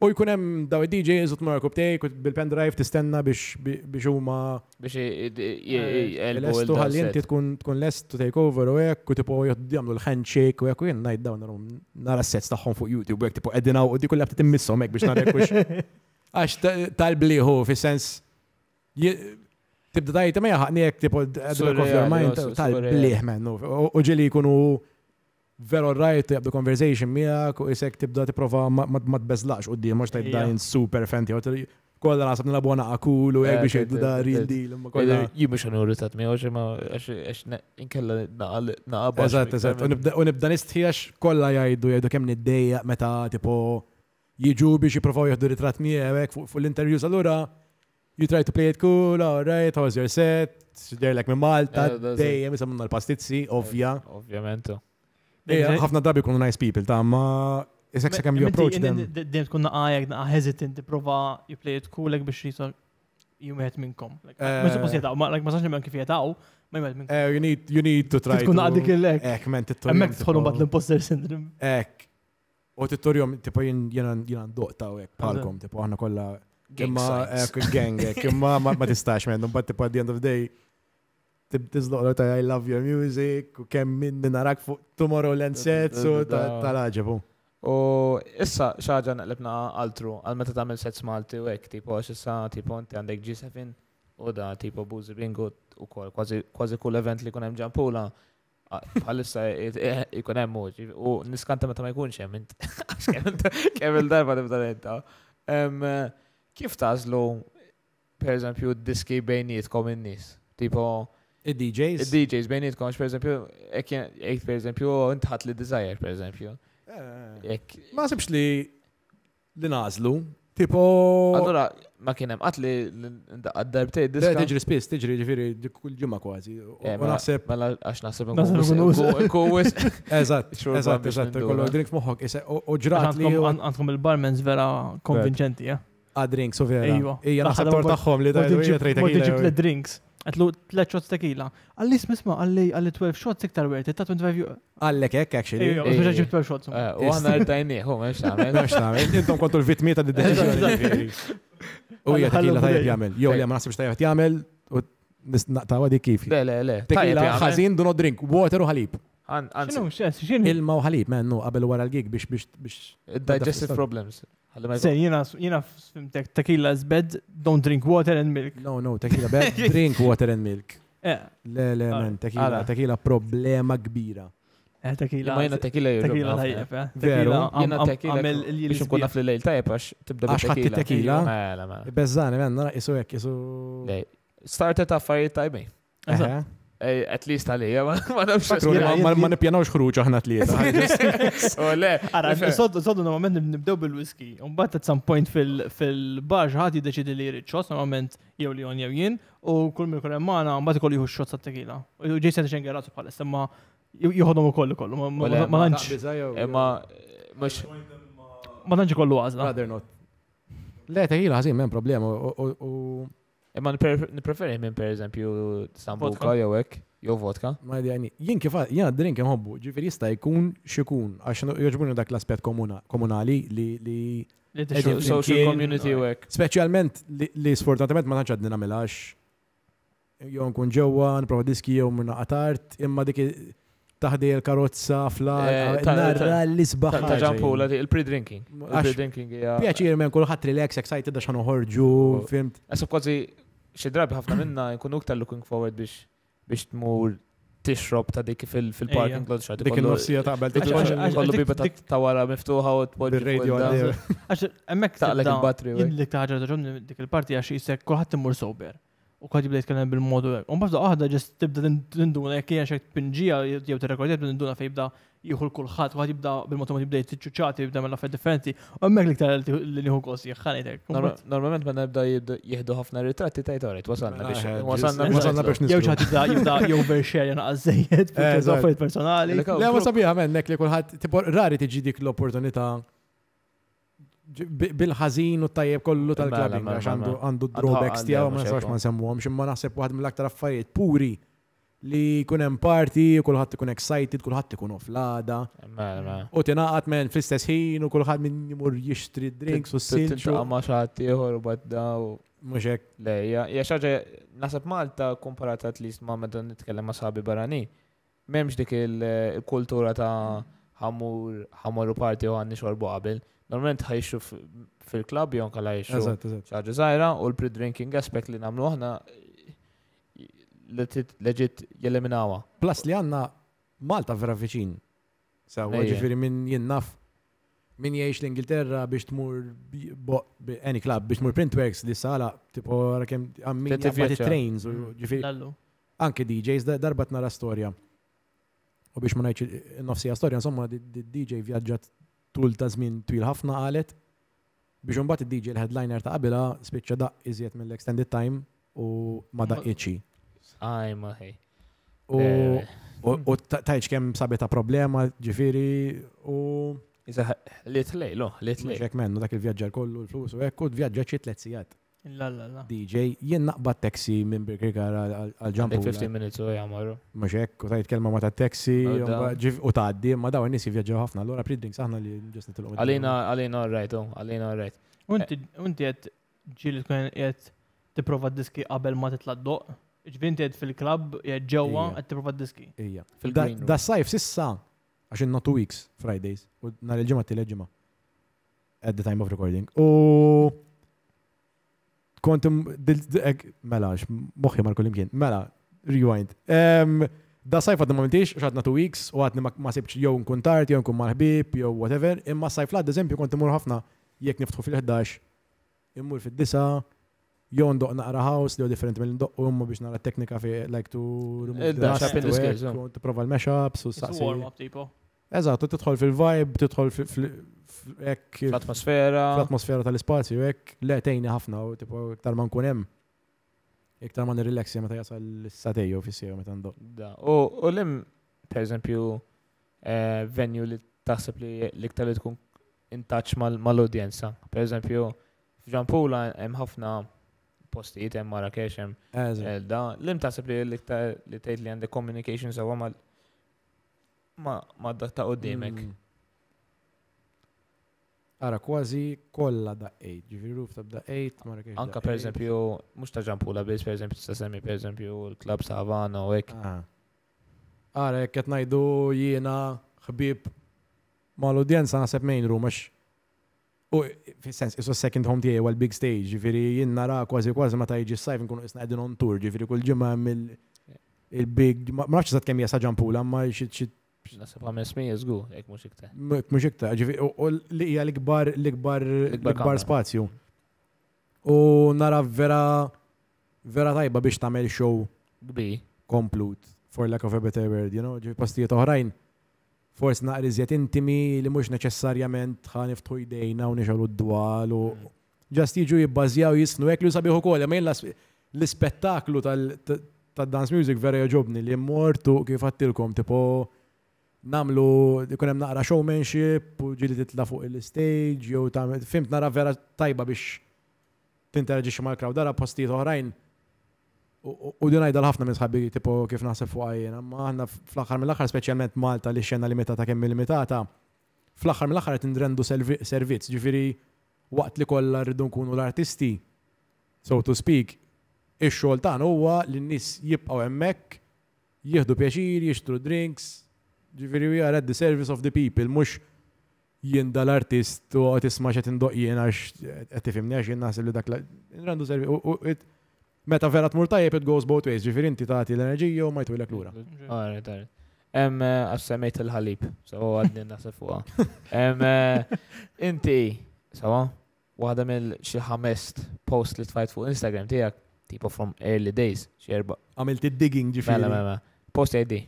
Speaker 2: U jkun hemm daw id-DJ iżut marku btejk bil-pendrive tistenna biex huma biex eh, lestu ħalli inti tkun lest to take over u għek u tipo jagħmlu l-handshake u għek u jien ngħid dawn nara s-sets tagħhom fuq YouTube hekk tipo qegħdinaw u dik kullha immissom għek biex nara Għax talb liħu fi sens tibda dajt ma jaħni jek tipo għadilek of your mind tal-bliħ mennu. Uġili kunu vero rajt right jabdu conversation miegħek u jisek tibda tipprova ma t-bezlax u d-diem mhux tajt dajn super fenti kolla rasab nila
Speaker 1: buona akul u għek biex jiddu da real deal.
Speaker 2: Jibbi xan u rritat
Speaker 1: mi għoċi ma għax inkella naqabba. Eżat, eżat.
Speaker 2: U nibda nistħiex kolla jgħidu jgħidu kem niddeja meta tipo jiġu biex jiprofaw jgħidu ritrat mi għek fuq l-interviews. għallura you try to play it cool, all right, how's your set? They're like minn Malta, dejjem jisamna l-pastizzi, ovvja. Eh, Ovvjament. Eh, ħafna drabi kunu nice people, ta' ma isek sa' you approach them.
Speaker 3: Dejjem tkun naqajek, naqa hesitant, prova you play it cool, like biex jisor jumet minnkom. Ma' suppost eh. jadaw, ma' like ma' sax nemmen kif jadaw, ma' jumet
Speaker 2: You need, you need to try. Tkun naqdik il-lek. Ek, men, tittu. Emmek tħolum bat l-imposter syndrome. Ek. U tittorjom, tipo jien jena ndoqta u ek palkom, tipo għanna kolla. Imma gang, imma eh, eh, ma tistax mennu, but batti pa the end of day. day, tibtizloq l I love your music, u kem minn narak fuq Tomorrowland sets u tal-ħagġabu.
Speaker 1: U issa xaġa naqlibna altru, għal meta tagħmel sets Malti u ek, tipo għax issa tipo inti għandek G7 u da tipo Buzi Bingo u kol kważi kull event li kunem ġampula. għal-issa hemm muġi u niskanta meta ma jkunx hemm Kemm il-darba tibda kif tażlu per eżempju diski bejnietkom in-nies? Tipo id-DJs? Id-DJs bejnietkom per eżempju jekk per eżempju intħat li desire per eżempju. Eh, eh, eh. Ma sibx li li nażlu,
Speaker 2: Tipo. Allora,
Speaker 1: ma kienem, għat li
Speaker 2: għaddar btej diska. Tiġri spis, tiġri ġifiri, kull ġimma kważi. Mela- naħseb. Mela, għax naħseb nkowis. Eżat, eżat, eżat, kollu drink moħok.
Speaker 3: Oġrat li. Għandkom il-barmens vera konvinċenti, ja? a ah, drinks u vera. Ejwa. Iva. Ija, naħseb tort taħħom li daħħom li daħħom li daħħom li drinks Għatlu 3 shots tequila. Għalli smisma, għalli għalli 12 shots iktar wert, ta' 25
Speaker 2: Għallek ek, actually. Għazbġa iva, eh, ġib 12 shots. Eh, u għanna rtajni, hu, mħeċ namel. Mħeċ namel, jintom kontu l-vitmi ta' d-deċizjoni. U jgħat tequila tajab jgħamil. Jow li eh. ma nasibx tajab jgħamil, u naqtawa di kif. Le, le, le. Tequila ħazin, do not drink, water u ħalib. Ilma u ħalib, man, no, qabel wara l-gig biex biex biex. Digestive problems. Sen, jina, jina fimtek tequila is bad, don't drink water and milk. No, no, tequila bad, drink water and milk. Eh. Le, le, men, tequila, tequila problema kbira. Eh, tequila. Ma jina tequila jirru. Tequila tajjeb, eh. Veru. Jina tequila. Għamil il-jil. Biex nkunna fil-lejl
Speaker 1: tajjeb, għax tibda biex tequila. tequila. Mela, mela.
Speaker 2: Bezzani, men, nara, isu jek, isu.
Speaker 1: Startet Eh, eh. Eh, at least għalija,
Speaker 2: ma nafx. Ma nipjanawx xruġ aħna tlieta.
Speaker 1: Oh, le,
Speaker 3: għara, soddu moment nibdew bil-whisky, un at some point fil-barġ ħati deċidi li jrid xos, normalment jew li jew jien, u kull mir kull emmana, un bat ikolli juhu xos għat-tekila. U ġejsen xen għeratu bħalis, imma
Speaker 2: juħodhom u kollu kollu, ma nanċ.
Speaker 3: Imma, mux. Ma nanċ kollu għazna.
Speaker 2: Le, tekila għazim, men problema. U
Speaker 1: Imma nipreferi minn per eżempju sambuka jew
Speaker 2: hekk, jew vodka. Ma jani, jien kif jien drink inħobbu, ġifieri jista' jkun xikun għax jogħġbuni dak l-aspett komunali li li social community work. Speċjalment li sfortunatament ma tantx għadni nagħmilha għax jew nkun ġewwa, nipprova diski jew minn qatart, imma dik taħdi l-karozza fl-ar, eh, narra l-isbaħ. Ta' ġampula, il-pre-drinking. Il-pre-drinking. Pjaċir men kullħat relax, excited għax uħorġu, oh. fimt.
Speaker 1: Għasab kważi xie drabi ħafna minna nkunu uktar looking forward biex
Speaker 2: biex tmur
Speaker 1: tixrob ta' dik fil-parking lot xa. Dik il-nossija ta' bel Kollu ta' wara miftuħa u t-podġi. Radio Għax, emmek ta' l-battery.
Speaker 3: Dik ta' ħagġa ta' dik il-parti għax jisek kullħat timur sober u kħad jibda jitkellem bil-modu għek. Un bafda għahda ġest tibda tinduna jek jgħan xek pinġija jew t-rekordja tibda tinduna fej jibda jieħu l-kulħat, kħad jibda bil-modu jibda jitċuċati, jibda mela fej differenti, u għemmek li ktar li nħu kosi jgħanetek. Normalment ma nibda jihdu
Speaker 2: ħafna ritratti tajt għorit, wasalna ah, biex. Wasalna biex nisġu. Jew ċat jibda jibda jew verxer jgħana għazzejed, zaffariet eh, personali. Le, ma sabiħa mennek li kullħat, rari tiġi dik l-opportunita bil-ħazin u tajjeb kollu mela, tal-klabin, mela, għax mela. għandu drawbacks tiegħu ma nafx ma nsemmuhom, ximma naħseb waħed mill-aktar affarijiet puri li jkun hemm party u kulħadd ikun excited, kulħadd ikun offlada. U tingħaqad men fl-istess ħin u kulħadd min jmur jixtri drinks u s-silġ. Ma xi ħadd ieħor u badda u mhux hekk.
Speaker 1: lejja. hija ħaġa naħseb Malta kumparat at least ma' meta nitkellem ma' sabi barani. M'hemmx dik il-kultura ta' ħamur ħamur u parti u għandni xorbu qabel normalment ħajxu fil klub jew kalla ħajxu ċaġa zaħira u l-pre-drinking aspect li namlu aħna leġit jeliminawa.
Speaker 2: Plus li għanna Malta vera viċin. Sawa ġifiri minn jinnaf min jiex l-Ingilterra biex tmur any club biex tmur printworks li sala tipo rakem għammin trains u mm. ġifiri. Anke DJs darba nara storja. U biex ma najċi nofsija storja, insomma, DJ vjaġġat tul ta' żmien twil ħafna qalet biex imbagħad id-DJ l-headliner ta' qabila spiċċa daq iżjed mill-extended time u ma iċi.
Speaker 1: Aj ma hej.
Speaker 2: U tajċ kemm sabieta problema ġifieri u Iza, li t-lej, lo, li t-lej. Xek mennu dak il-vjaġġar kollu, l-flus, u ekkut vjagġar vjaġġar ċi t-let sijat. DJ, jien naqbad taxi minn Birkir Kara għal-ġampu. 15 minutes u jgħamaru. Muxek, u tajt kelma ma ta' taxi, u ta' għaddi, ma daw n-nis jivjaġġaw ħafna, l-għora pre-drinks li ġusni t-l-għom. Għalina,
Speaker 1: għalina
Speaker 3: għarrajt, għalina għarrajt. Unti għed ġili tkun għed t-prova diski qabel ma titla d-doq, ġvinti għed fil-klab, għed ġewa, għed t-prova diski. Ija. Da
Speaker 2: sajf sissa, għaxin not two weeks, Fridays, u nar il-ġimma t-leġima. At the time of recording. U kont mela, moħħi mar l mela, rewind. Da sajf għadna ma mintix, xadna two weeks, u għadna ma sebċ jow nkun tart, jow nkun marħbib, jow whatever, imma sajf l eżempju, kont imur ħafna, jek niftħu fil-11, immur fil-9, jow ndoq naqra house, jow different mill ndoq u jommu biex naqra teknika fi like to remove the eh, rust, to prova l-mashups, u s-saqsi. Warm-up tipo. Eżatt, titħol fil-vibe, titħol
Speaker 3: fil-ek. L-atmosfera.
Speaker 2: L-atmosfera tal-ispazju, ek le tejni ħafna, u tipo, iktar ma nkun hemm. Iktar ma nirrilaxja meta jasal l-satejju fissiju meta
Speaker 1: ndoq. U l-im, per eżempju, eh, venju li taħseb li liktar li tkun in touch mal-udjenza. Per eżempju, f'Ġampula jem ħafna postijiet jem Marrakesh hemm eh, da. L-im taħseb li liktar li tgħid li għandi communication sewwa mal- ma dak ta' qoddimek. Mm.
Speaker 2: Ara, kważi kollha da' 8, ġifiri roof ta' da' 8, Marrakesh. Anka per eżempju,
Speaker 1: ta' ġampula bis, per eżempju, ta' semi, l-klab ta' Havana u hekk. Ah.
Speaker 2: Ara, jek ngħidu jiena, xbib, mal l-udjenza nasib main room, għax. U, fil-sens, iso second home tijaj, għal big stage, ġifiri jiena ra' kważi kważi ma ta' jġi s-sajf nkunu isna għedin on tour, ġifiri kull ġimma mill il-big, ma nafx sa' kemm jasa ġampula, ma xie
Speaker 1: Nasib għamil smija zgu, jek mux iktar. Mux
Speaker 2: iktar, ġifi, u li hija l-ikbar, l-ikbar, l-ikbar spazju. U nara vera, vera tajba biex tamel show. Bi. Komplut, for lack of a better word, you know, ġifi pastijiet oħrajn. Forse naqri intimi li mux neċessarjament ħaniftħu idejna u nixalu d-dwal u ġast mm. jiġu jibbażjaw jisnu ek li sabiħu kol, ma l-spettaklu tal-dance music vera joġobni li mortu kif għattilkom, tipo, namlu, kunem naqra showmanship, u ġili titla fuq il-stage, jew ta' fimt nara vera tajba biex tinteraġi xi mal-crowd, dara postijiet oħrajn. U din għajda l-ħafna minn sħabbi tipo kif naħseb fuq għajjen, ma għanna fl-axar mill-axar, specialment Malta li xena limitata kemm limitata, fl-axar mill-axar qed indrendu servizz, ġifiri waqt li kolla rridu nkunu l-artisti, so to speak, ix-xogħol tagħna huwa li n-nies jibqgħu hemmhekk, jieħdu pjaċir, jixtru drinks, Ġifiri, we are at the service of the people, mux jien dal-artist u għat isma xa tindoq jien għax għat tifimni għax jien nasib li dak Randu servi, meta vera t-mur it goes both ways, ġifiri inti taħti l-enerġija u ma jtwilek l-ura. Għarret,
Speaker 1: għarret. Em, għassemmejt eh, il-ħalib, so għadni nasib fuqa. Em, eh, inti, So? waħda mill xi ħamest post li t-fajt fuq Instagram tijak, tipo from early days, xi digging ġifiri. Mela, mela, mela. post ID.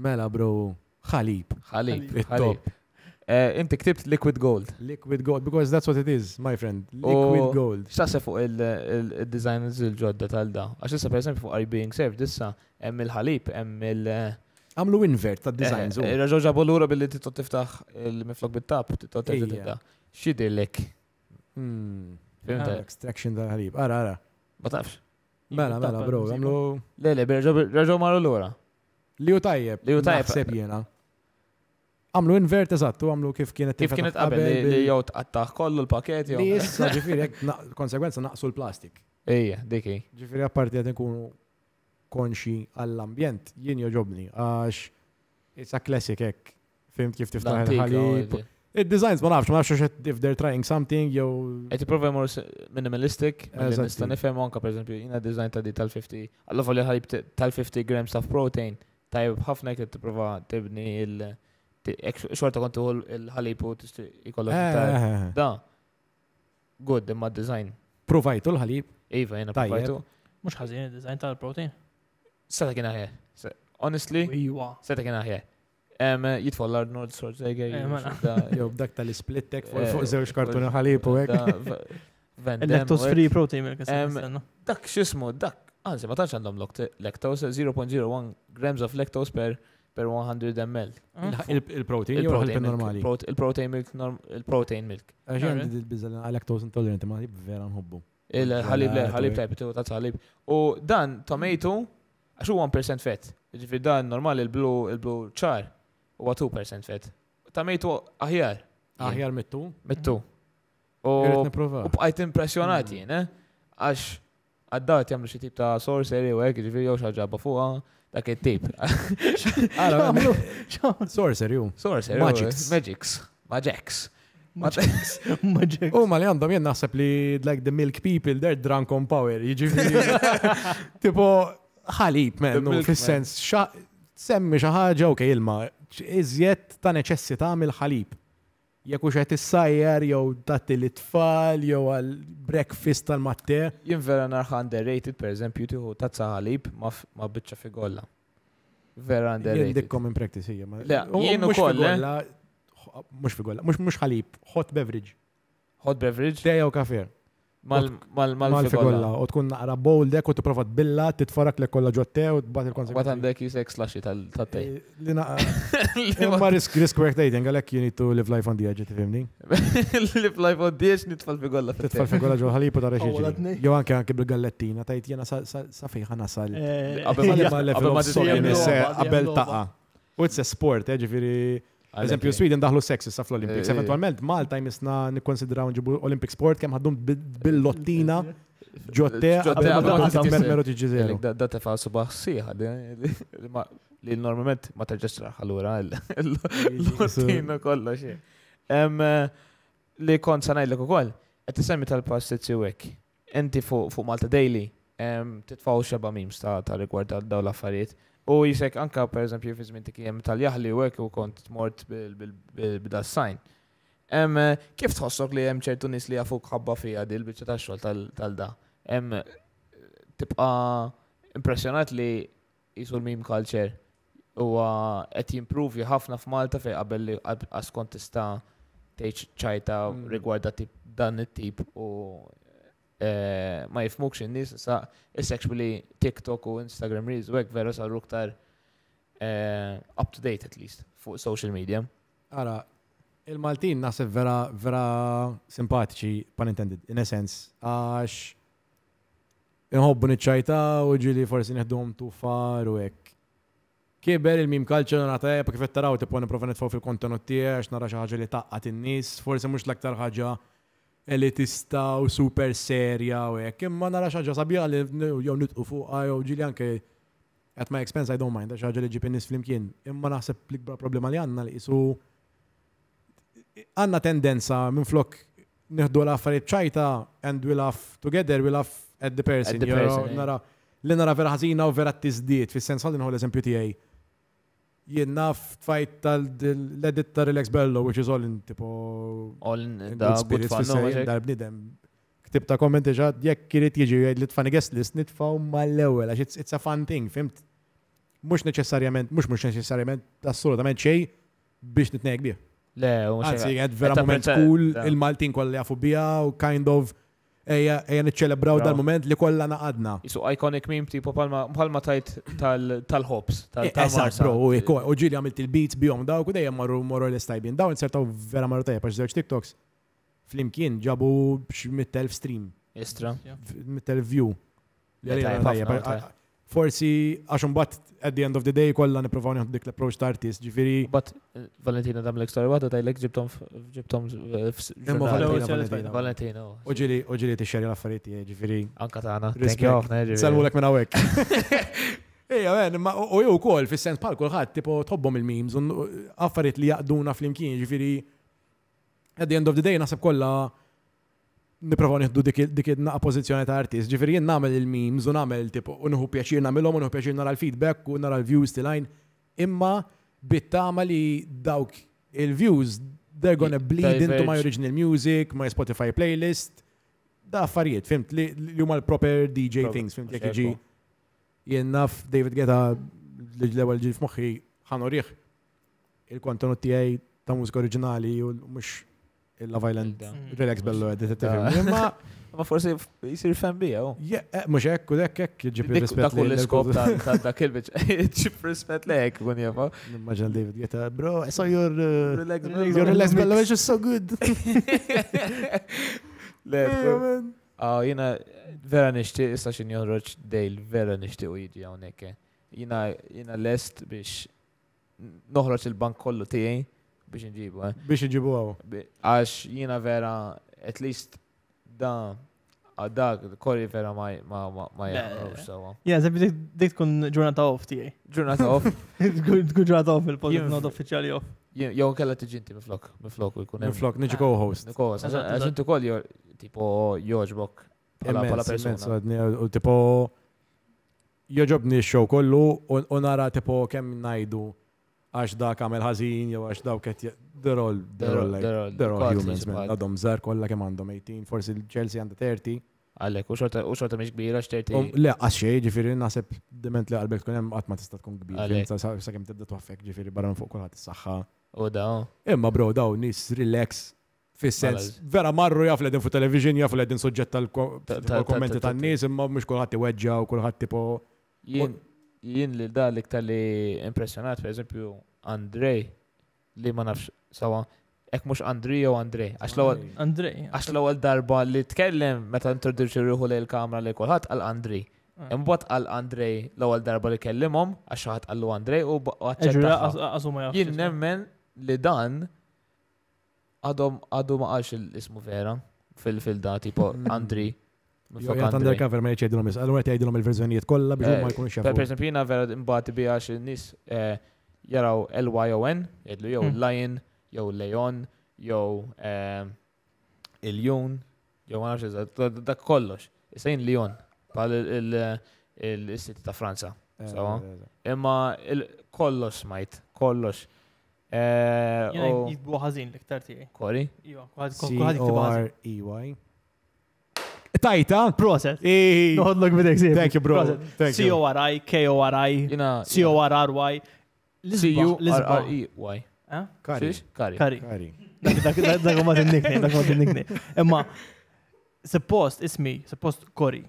Speaker 2: Mela, bro, Khalib. Khalib, it-top. Eh, inti ktibt Liquid Gold. Liquid Gold, because that's what it is, my friend. Liquid oh, Gold. Xtaqseb fuq
Speaker 1: il-designers il-ġodda tal-da. Għax issa per esempio fuq iBeing Served, issa emm il-ħalib, emm il- eh,
Speaker 2: Għamlu invert ta' design. Eh, oh. Raġoġ
Speaker 1: ġabu l-ura billi tiftaħ il-miflok bit-tab, tittot tiftaħ. Xidilek.
Speaker 2: Hmm. Ah, extraction ta' ħalib. Ara, ara. Ma tafx. Mela, mela, bro, għamlu. Lele le, raġo marru l-ura. Li u tajjeb. Li u tajjeb. Sepp jena. Għamlu invert eżattu, għamlu kif kienet Kif kienet għabel li
Speaker 1: jow t-attaħ kollu l-paket jow. ġifiri,
Speaker 2: konsekwenza naqsu l-plastik. Ejja, diki. Ġifiri apparti għed nkunu konxi għall-ambjent, jien joġobni, għax issa classic ek, Fimt kif tiftaħ il-ħalib. Id-designs ma nafx, ma nafx if they're trying something, jow. Et prova more minimalistic,
Speaker 1: nista nifem anka per esempio, jina design ta' di tal-50, għalla folja tal-50 grams of protein tajb ħafna jek t-prova tibni il- xorta kontu il-ħalipu t-ikollu eh, eh, eh. da. Good, imma design. Provajtu l-ħalib? Iva, jena provajtu.
Speaker 3: Mux ħazin il-design tal-protein?
Speaker 1: Seta kena ħie. Honestly, seta kena ħie. Jitfall l-ard nord Jow,
Speaker 2: dak tal-split tek fuq zewġ kartuni ħalipu, għek. Electos free protein, għek.
Speaker 1: Mela, dak xismu, dak Anzi, ma tantx għandhom lactose, 0.01 grams of lactose per per 100 ml. Ah, il-protein, il-protein normali. Il-protein milk, il-protein milk. Għaxan
Speaker 2: id-bizzal għal lactose intolerant, ma għalib vera nħobbu. Il-ħalib, ħalib
Speaker 1: tajb, ta' ħalib. U dan, tomato, għaxu 1% fett. Ġifir dan normali il-blu, il-blu ċar, u 2% fett. Tomato aħjar. Aħjar mittu? Mittu. Mhm. U bqajt impressionati, mhm. ne? Għax għaddat jamlu xie tip ta' sorcery u għek, ġifiri jow xaġġabba fuqa, dak il-tip.
Speaker 2: Sorcery u. Sorcery. Magics. Magics. Magics. Magics. Magics. U ma li għandhom jen naħseb li like the milk people, they're drunk on power, jġifiri. Tipo, ħalib, men, fil-sens, semmi xaħġa u ilma, iżjed ta' neċessita mill-ħalib jek u xħet s-sajjar, jow tagħti l itfall jow għal breakfast tal-matte.
Speaker 1: Jien vera narħa underrated per pereżempju tieħu tazza ħalib ma' bieċa fi golla. Vera underrated. Jien dik in practice hija. Jien u ukoll.
Speaker 2: Mux fi golla, mux ħalib, hot beverage. Hot beverage? Dejja u kafir mal-fikolla. U tkun naqra boldek u t-prova t-billa, t-tfarak eh, li kolla ġotte u t-bat il-konsekwenzi. Bat għandek
Speaker 1: jisek slashi tal-tattej.
Speaker 2: Ma risk risk work dating, għalek you need to live life on the edge, t-fimni?
Speaker 1: Live life on the edge, nitfall fikolla. Nitfall fikolla ġo ħalipu ta' reċiġi.
Speaker 2: Jo anke anke bil-gallettina, tajt jena safiħa nasal. Għabel eh, ma' level of Għabel eh, taqa. U it's a sport, ġifiri. Eh, Eżempju, eh. Sweden daħlu sexis sa fl-Olympics. Eh. Eventualment, Malta jmisna nikkonsidraw nġibu Olympic sport kemm ħaddum bil-lottina ġotte għal-meru tiġi zero.
Speaker 1: Da tefa subaħ siħa, li normalment ma l-lottina kollha eh, Li kont tal Inti fuq Malta Daily, xeba memes ta' rigward daw l-affarijiet. U jisek anka per eżempju fi żmien kien tal-jaħli u u kont mort bil s Kif tħossok li hemm ċertu nis li jafuk ħabba fi għadil bieċa ta' xol tal-da? Hemm tibqa impressjonat li jisul mim culture u qed jimprovju ħafna f'Malta fej qabel li għaskont tista' tgħid ċajta mm. rigward dan it-tip u Eh, ma jifmukx in-nies sa issek billi TikTok u Instagram Reels u hekk vera saru aktar eh, up to date at least fuq social media.
Speaker 2: Ara, il-Maltin nasib vera vera simpatiċi, pan intended, in a sense, għax inħobbu ċajta u ġili forsi neħdum tu far u ek. Kiber il-mim kalċer nata jep kif taraw tipon niprofa fuq fil-kontenut tiegħek nara xi ħaġa li taqqat in-nies, forsi mhux l-aktar ħaġa elitista u super serja u hekk. Imma nara xaġa sabiħa li jew nitqu fuq jow ġili anke at my expense I don't mind, xaġa li ġipin nisflim Imma naħseb l-ikbar problema li għandna li jisu. Għanna tendenza minn flok nieħdu l-affarijiet ċajta and we laugh together, we laugh at the person. At the person eh. nara, li nara vera ħażina u vera t-tizdiet, fis-sens għal l-eżempju tijaj jien fight tal-edit ta' Relax Bello, which is all in tipo. All in da' good, fun, no, Dar bnidem Ktib ta' kommenti ġa, jek kirit jiġi jgħid li tfani guest list ma l ewel għax it's a fun thing, fimt? Mux neċessarjament, mux mux neċessarjament, assolutament xej biex nitnejk bih. Le, u Għazzi, għed vera moment cool, il-Maltin kolli għafu bija, u kind of eja niċċelebraw dal-moment li kollha naqadna. Isu
Speaker 1: iconic mim tipo palma tajt tal-hops, eh, tal-mars. Bro, u
Speaker 2: ġili għamilt il-beats bjom dawk u dejjem marru morru l estajbin Daw insertaw vera marru tajja għax zewġ TikToks. Flimkien ġabu mittelf stream. Istra. Mittelf view forsi għax bat at the end of the day kolla niprofaw nieħdu dik l-approach ta' artist, ġifiri. Bat eh, Valentina dam l-ekstra waħda tajlek ġibtom ġibtom Valentina. Valentina. Oġili oġili tixxerja l-affarijiet ġifieri. Anka tagħna. Salmulek minn hawnhekk. Ejja, għen, ma u jow kol, fil-sens pal kulħadd tipo tobbom il mims un affarijiet li jaqduna fl-imkien, ġifiri, at the end of the day, nasab kolla niprofa niħdu dik id-naqa pożizzjoni ta' artist. Ġifieri jien nagħmel il-memes u nagħmel tipu, u nieħu pjaċir nagħmelhom u nieħu pjaċir nara l-feedback u nara l-views tilajn. Imma bittama li dawk il-views they're gonna bleed into my original music, my Spotify playlist. Da affarijiet, fimt li huma l-proper DJ things, fimt jek iġi. Jien naf David Geta l-ewwel ġi f'moħħi ħanoriħ il-kontenut tiegħi ta' mużika oriġinali u mhux love Island, mm. relax mm. bello għedet eh, Ma ma forsi jisir fan bija, oh. eh, u. Mux ekk, u dekk, ekk, ġib rispet. Dak kull iskop ta' dak il-bicċ, ġib rispet li ekk, kun jafa. Oh. Immaġan David Geta, bro, I
Speaker 3: saw your uh, relax bello,
Speaker 2: it's just
Speaker 1: so good. Le, Ah, oh, jina, vera nishti, issa xin joħroċ Dale, vera nishti u jidi għawnek. Eh. Jina, jina lest biex noħroċ il-bank kollu tijaj biex nġibu, eh. Biex nġibu għaw. Għax jina vera, at least da dak kolli vera ma ma jaqrux
Speaker 3: Ja, zebbi dik tkun ġurnata off tiegħi. Ġurnata off. Tkun ġurnata off il-podcast not uffiċali off.
Speaker 1: Jow kella t-ġinti miflok, miflok u
Speaker 2: jkun Miflok niġi ah. co-host.
Speaker 3: Co-host.
Speaker 1: Għax inti ukoll tipo joġbok Pala persona.
Speaker 2: U tipo joġobni x-show kollu u nara tipo kemm najdu għax da kamel ħazin, jew għax daw ket they're all they're all like they're all humans man. Għadhom żar kollha kemm għandhom 18, forsi l-Chelsea għandha 30. Għalek, u xorta, u xorta miex kbira, xterti. Um, le, għasċej, ġifiri, nasib dement li għalbek tkun hemm għatma tista tkun kbira. Sa' kem tibda tuħaffek, ġifiri, barra fuq kullħat s-saxħa. U daw. Imma bro, daw, nis, relax, Fissens, mela Vera marru jaf l-edin fu televizjon, jaf l-edin soġġet tal-kommenti tal-nis, imma mux kullħat t-wedġa u kullħat tipo
Speaker 1: jien li da li ktar li impressionat, per eżempju, Andrej, li ma nafx, sawa, ek mux Andrej u Andrej. Għax l darba li tkellem meta introduċi ruħu li l-kamra li kolħat għal Andrej. Ah. Imbagħad għal Andrej l-ewwel darba li kellimhom għax ħat ħadd Andrej u Jien nemmen li dan għadhom għadu ma qalx l-ismu vera fil-da tipo Andrej. Jgħat undercover
Speaker 2: ma jċejdilom jis, għallum jgħat il-verżjonijiet kolla biex ma eh, jkunx jafu. Per
Speaker 1: esempio, jina vera mbati bi għax nis eh, jaraw L-Y-O-N, jgħidlu jow mm. Lion, jow Leon, jow eh, il-Jun, jow għanax eżat, dak kollox. Isajn Leon, pal il-City ta' Franza. Imma kollox smajt, kollox. Jgħidbu ħazin l-iktar tijaj. Kori? Iwa, kori.
Speaker 2: Tajta. Process. Noħodlok bidek sib. Thank you, bro. C-O-R-I,
Speaker 3: K-O-R-I, C-O-R-R-Y. C-U-R-R-E-Y. Kari. Kari. Kari. Dak ma il nikni dak ma il nikni Imma, suppost ismi, suppost Kori.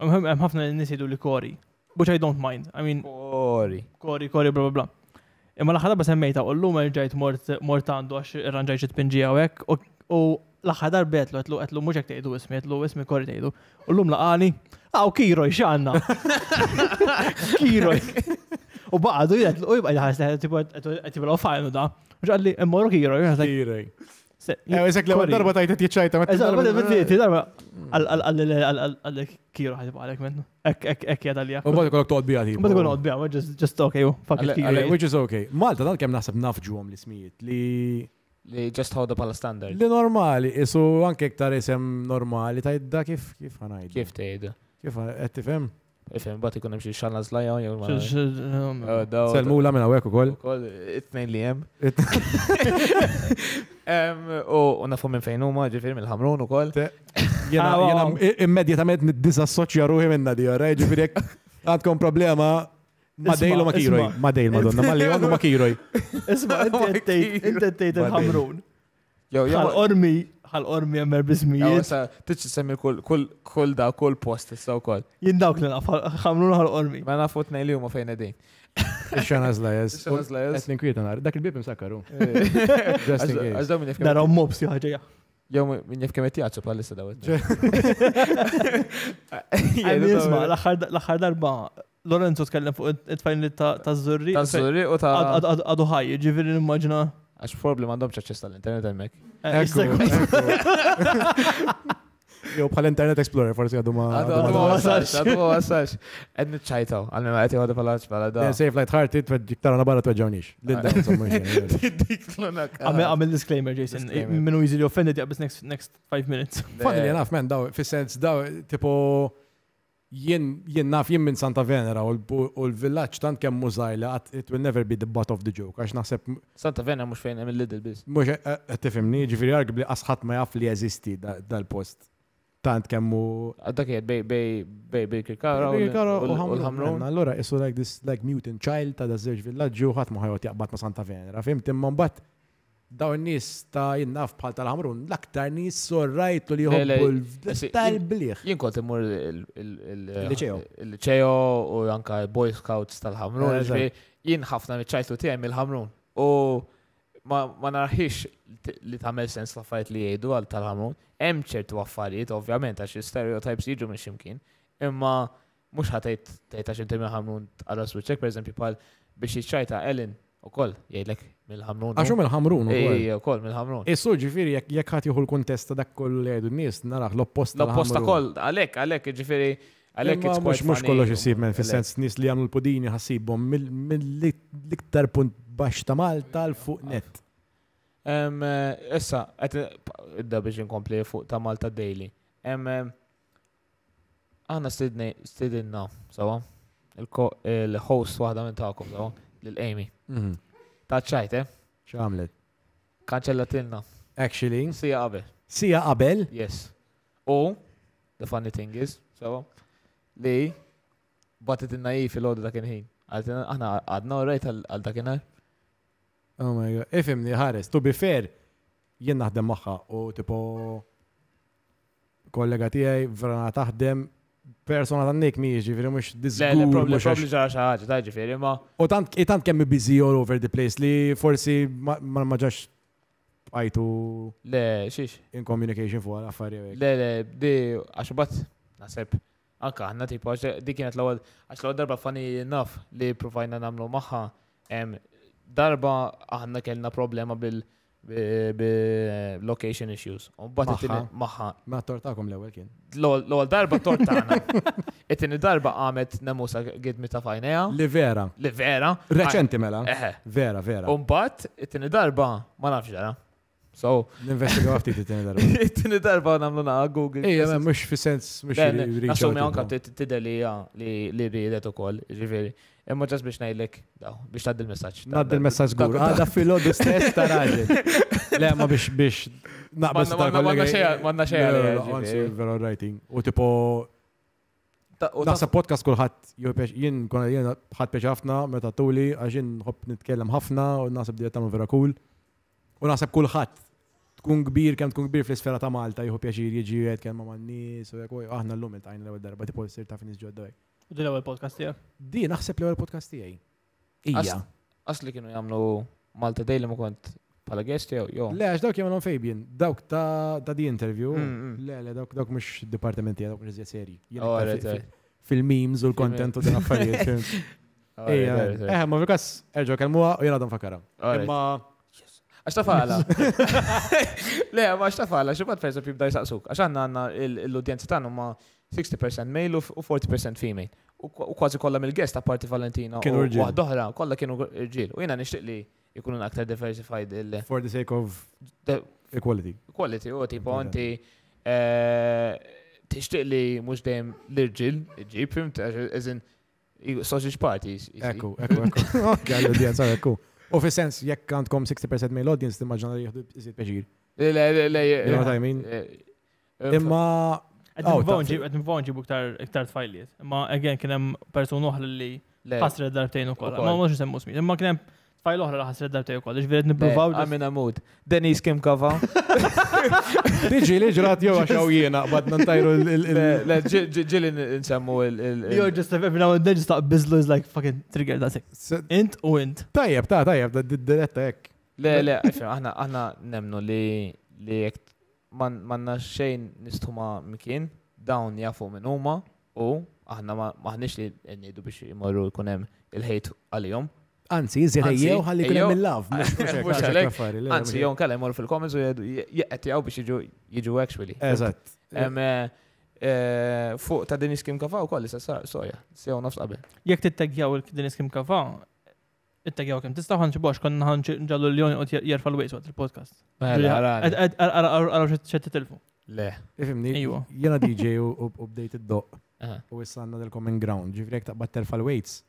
Speaker 3: Hemm l n-nis li Kori. Which I don't mind. I mean, Kori. Kori, Kori, bla bla bla. Imma l-ħadda bas semmejta, u l-lum ġajt mort għandu għax irranġajt t-pinġi għawek l-axħar darbet lu għetlu għetlu muġek tejdu ismi, għetlu ismi korri tejdu. U l-lum laqani, għaw kiroj xanna. Kiroj. U baqadu jgħetlu, u jibqa jgħas għetibla u fajnu da. Uġalli, immorru kiroj. Kiroj. Eżek l-għu darba
Speaker 2: tajtet jitxajta. Eżek, bada bittieti
Speaker 3: darba. Għalli kiroj ħatibqa għalek minnu. Ek, ek, ek jgħadalja. U bada kollok toqt bijati. Bada kollok toqt bijati,
Speaker 2: just okay, fuck it kiroj. Which is okay. Malta, dal kem naħseb nafġu għom l-ismijiet li Li just ħodu pala standard. Li normali, isu anke iktar isem normali, ta' idda kif kif ħanajdu. Kif ta' idda? Kif għed tifem? Ifem, bat ikun imxie xalna zlaja, jow ma. Oh, Selmu la minna għek koll. Koll, it-nejn li jem.
Speaker 1: U nafu minn fejn huma, ġifiri mill-ħamrun u koll.
Speaker 2: Ah, oh. immedjatament nid-disassoċja ruħi minna di, ġifiri għandkom problema, Madejlu ma kiroj, Madejlu madonna, ma ma kiroj. Isma,
Speaker 3: inti il-ħamrun.
Speaker 1: Għal-ormi, għal-ormi għemmer bizmijiet. Tiċi semmi kull da, kull post, issa u koll. Jindawk li naf, ħamrun għal-ormi. Ma nafu nejli u ma fejn edin. Ixxan għazla jaz. Ixxan għazla jaz. Għetni nar, dak il-bib msakkaru. Eh. Għazda minn jifkem. Naraw
Speaker 3: mobs jħagġa Jew minn jifkem kemet jaċċu pal lissa dawet. Għal-izma, l-axħar darba Lorenzo tkellem fuq it-tfajn ta' Zurri. Ta' Zurri u ta' għadu ħaj, ġiviri nimmaġina. Għax problem għandhom ċaċċess tal-internet hemmhekk.
Speaker 1: Eh, Jow bħal Internet Explorer forsi għadu ma. Għadu ma wasax, għadu ma wasax. Għed nitċajtaw, għalmi
Speaker 2: ma għetju għadu palaċ pala da. Sejf lajt ħarti, t-wedġik tara nabara t-wedġawniex. Ah.
Speaker 3: Għamil disclaimer, Jason,
Speaker 2: minu jizili offended jgħabis next 5 minutes. Funny enough, man, daw, fil-sens, daw, tipo jien jien naf jien minn Santa Venera u l-villaġġ tant kemm mużajla it will never be the butt of the joke għax naħseb
Speaker 1: Santa Venera mhux fejn hemm il-Lidl biss. Mhux
Speaker 2: qed eh, eh, tifhimni, ġifieri jargib asħat ma jaf li jeżisti dal-post tant kemmu. Dak jgħed bej bej bej bej kirkara. Kirkara u ħamrun. Allora, isu like this like mutant child ta' da' zewġ u ħadd ma ħajot jaqbad ma' Santa Venera. Fim timman bat daw n-nis ta' jinnaf bħal tal-ħamrun, l-aktar nis sorrajtu li jħobbu l tal-bliħ. Jien kont imur
Speaker 1: il-ċejo u anka Boy Scouts tal-ħamrun, eh, jien ħafna miċċajtu tiegħi il ħamrun U ma narħix li ta' mel sens l li jgħidu għal tal-ħamrun. Hemm ċertu affarijiet, ovvjament, għax stereotypes jiġu minn ximkien, imma mux ħatajt tgħid għax il ħamrun għal-aswiċek, eżempju, bħal biex jiċċajta Ellen u eh, koll, jgħidlek mil ħamrun Għaxu mil ħamrun Ija, u koll mil ħamrun Issu
Speaker 2: ġifiri, jek ħat juhu l-kontesta dak koll li għedu n-nis, narax l-opposta. L-opposta koll,
Speaker 1: għalek, għalek, ġifiri, għalek. Mux mux kollox ġisib men, fil-sens
Speaker 2: nis li għamlu l-podini ħasibom mill-iktar punt bax ta' Malta l-fuq net.
Speaker 1: Eh, issa, għet idda biex nkompli fuq ta' Malta Daily. Għanna no, sawa, il-host wahda minn ta' ta'kom, sawa lil-Amy. Mhm. Taċċajt, eh? ċamlet? Kanċellatilna. Actually. Sija qabel. Sija qabel? Yes. U, the funny thing is, so, li, batet il-najif il-ħodu dakin ħin. Aħna għadna u rajt
Speaker 2: għal dakinar. Oh my god, ifimni ħares, to be fair, jien naħdem maħħa u tipo kollega tiegħi vera taħdem persona ta' nek mi ġifiri mux dizgur. Le, problem ġax
Speaker 1: ħagġa, ta' ġifiri ma.
Speaker 2: U tant kemmi busy all over the place li forsi ma maġax għajtu. Le, xiex. In communication fuq għal-affarja.
Speaker 1: Le, le, di, għaxbat, nasib. Anka, għanna tipo, di kienet l-għod, għax l-għod darba fani naf li provajna namlu maħħa. Darba għanna kellna problema bil- location issues. Un bat it-tini
Speaker 2: maħħa. Ma l-ewel kien.
Speaker 1: L-ewel darba tortana. It-tini darba għamet nemusa gidmi ta' fajnija. Li vera. Li vera. Reċenti mela. Eħe. Vera, vera. Un bat it-tini darba ma nafx ġara.
Speaker 2: So. L-investigaw ftit it-tini darba.
Speaker 1: It-tini darba namlu na' Google. Ija, mux fi sens, mux fi Nasumi anka t-tideli li ridet u koll, ġiviri. Imma ġas biex najlek, biex tad il-messagġ. Nad il-messagġ gur. Għada fil-lodu stess ta' raġel. Le, ma biex biex.
Speaker 2: Naqbis ta' kollega. Manna xeja li. Għansi, vera writing. U tipo. Nasa podcast kullħat, jien konna jien ħat peċ ħafna, meta tuli, għaxin hopp nitkellem ħafna, u nasib dijet tamu vera kull. U nasib kullħat. Tkun kbir, kem tkun kbir fl-isfera ta' Malta, jħu pjaċir jieġi jgħed kelma ma' n-nis, u jgħu aħna l-lum il-tajn l-ewel darba, tipo s-sir ta' finis ġodda U l-ewwel podcast tiegħek? Di naħseb l-ewwel podcast tiegħi. Ija. Asli kienu
Speaker 1: jagħmlu Malta Day li ma kont bħala guest jew jo. Le
Speaker 2: għax dawk jagħmlu Fabian, dawk ta' ta' di interview. Mm, mm. Le le dawk dawk mhux dipartiment tiegħek, dawk mhux iżjed serji. Oh, fil-memes u l content u din affarijiet. Oh, eh, ma fil-każ erġgħu kelmuha u jena dan fakara. Oh, Imma
Speaker 1: Għax fala. Le, ma għax ta' tafala, xibad fejsa bibda jisaqsuk. Għax għanna għanna l-udjenza tagħna ma' 60% male u 40% female. U kważi kollha mill gest ta' parti Valentina. Kienu rġil. Waħda oħra, kollha kienu rġil. U jena nixtieq li jkunu aktar diversified il- For the
Speaker 2: sake of the equality.
Speaker 1: Equality, u tipo inti eh, tixtieq li mhux dejjem l-irġil iġib fimt eżin sausage parties. Ekku, ekku, ekku. Għallu di
Speaker 2: għazzar, ekku. U fi sens, jekk għandkom 60% male audience, timmaġna li jihdu iżid peġir.
Speaker 3: Le, le, le. Eh, eh,
Speaker 2: Imma Oh, għed
Speaker 3: nivonġi bu iktar tfajliet. Ma għen kienem person uħra li ħasred darbtejn u kolla. Ma mux semmu smit. Ma kienem tfajl uħra li ħasred darbtejn u kolla. Ġveret nibruvaw. Għamina mood. Denis kim kava. Diġi li ġrat jow għaxaw jena. Bad nantajru il- Ġili
Speaker 1: nsemmu il- You're
Speaker 3: just a every now and then just start bizlu is like fucking trigger that's it. Int u
Speaker 2: int. Tajjeb, ta' tajjeb, diretta ek. Le, le,
Speaker 1: aħna nemnu li li manna xejn nistuma mikin, dawn jafu minn huma u aħna maħnix li n nidu biex imorru kunem il-ħejt għal-jom.
Speaker 2: Anzi, jizjed ejjew għalli kunem il-lav. Anzi, jow
Speaker 1: kalla jmorru fil-comments u jgħet jgħu biex jiġu actually. Eżat. Eh, eh, fuq ta' Denis Kim Kafa u kolli sa' soja, sew nafs qabel.
Speaker 3: Jek tittegjaw il-Denis Kim Kafa, it-tegjaw kem tistaw ħanċi box, konna ħanċi ġallu l jon u jerfa l-wejs għat il-podcast. Għaraw
Speaker 2: mela, xet telfu Le, ifimni, jena DJ u update id-doq. U jissanna del-common ground, ġifrek taqbat terfa l-weights.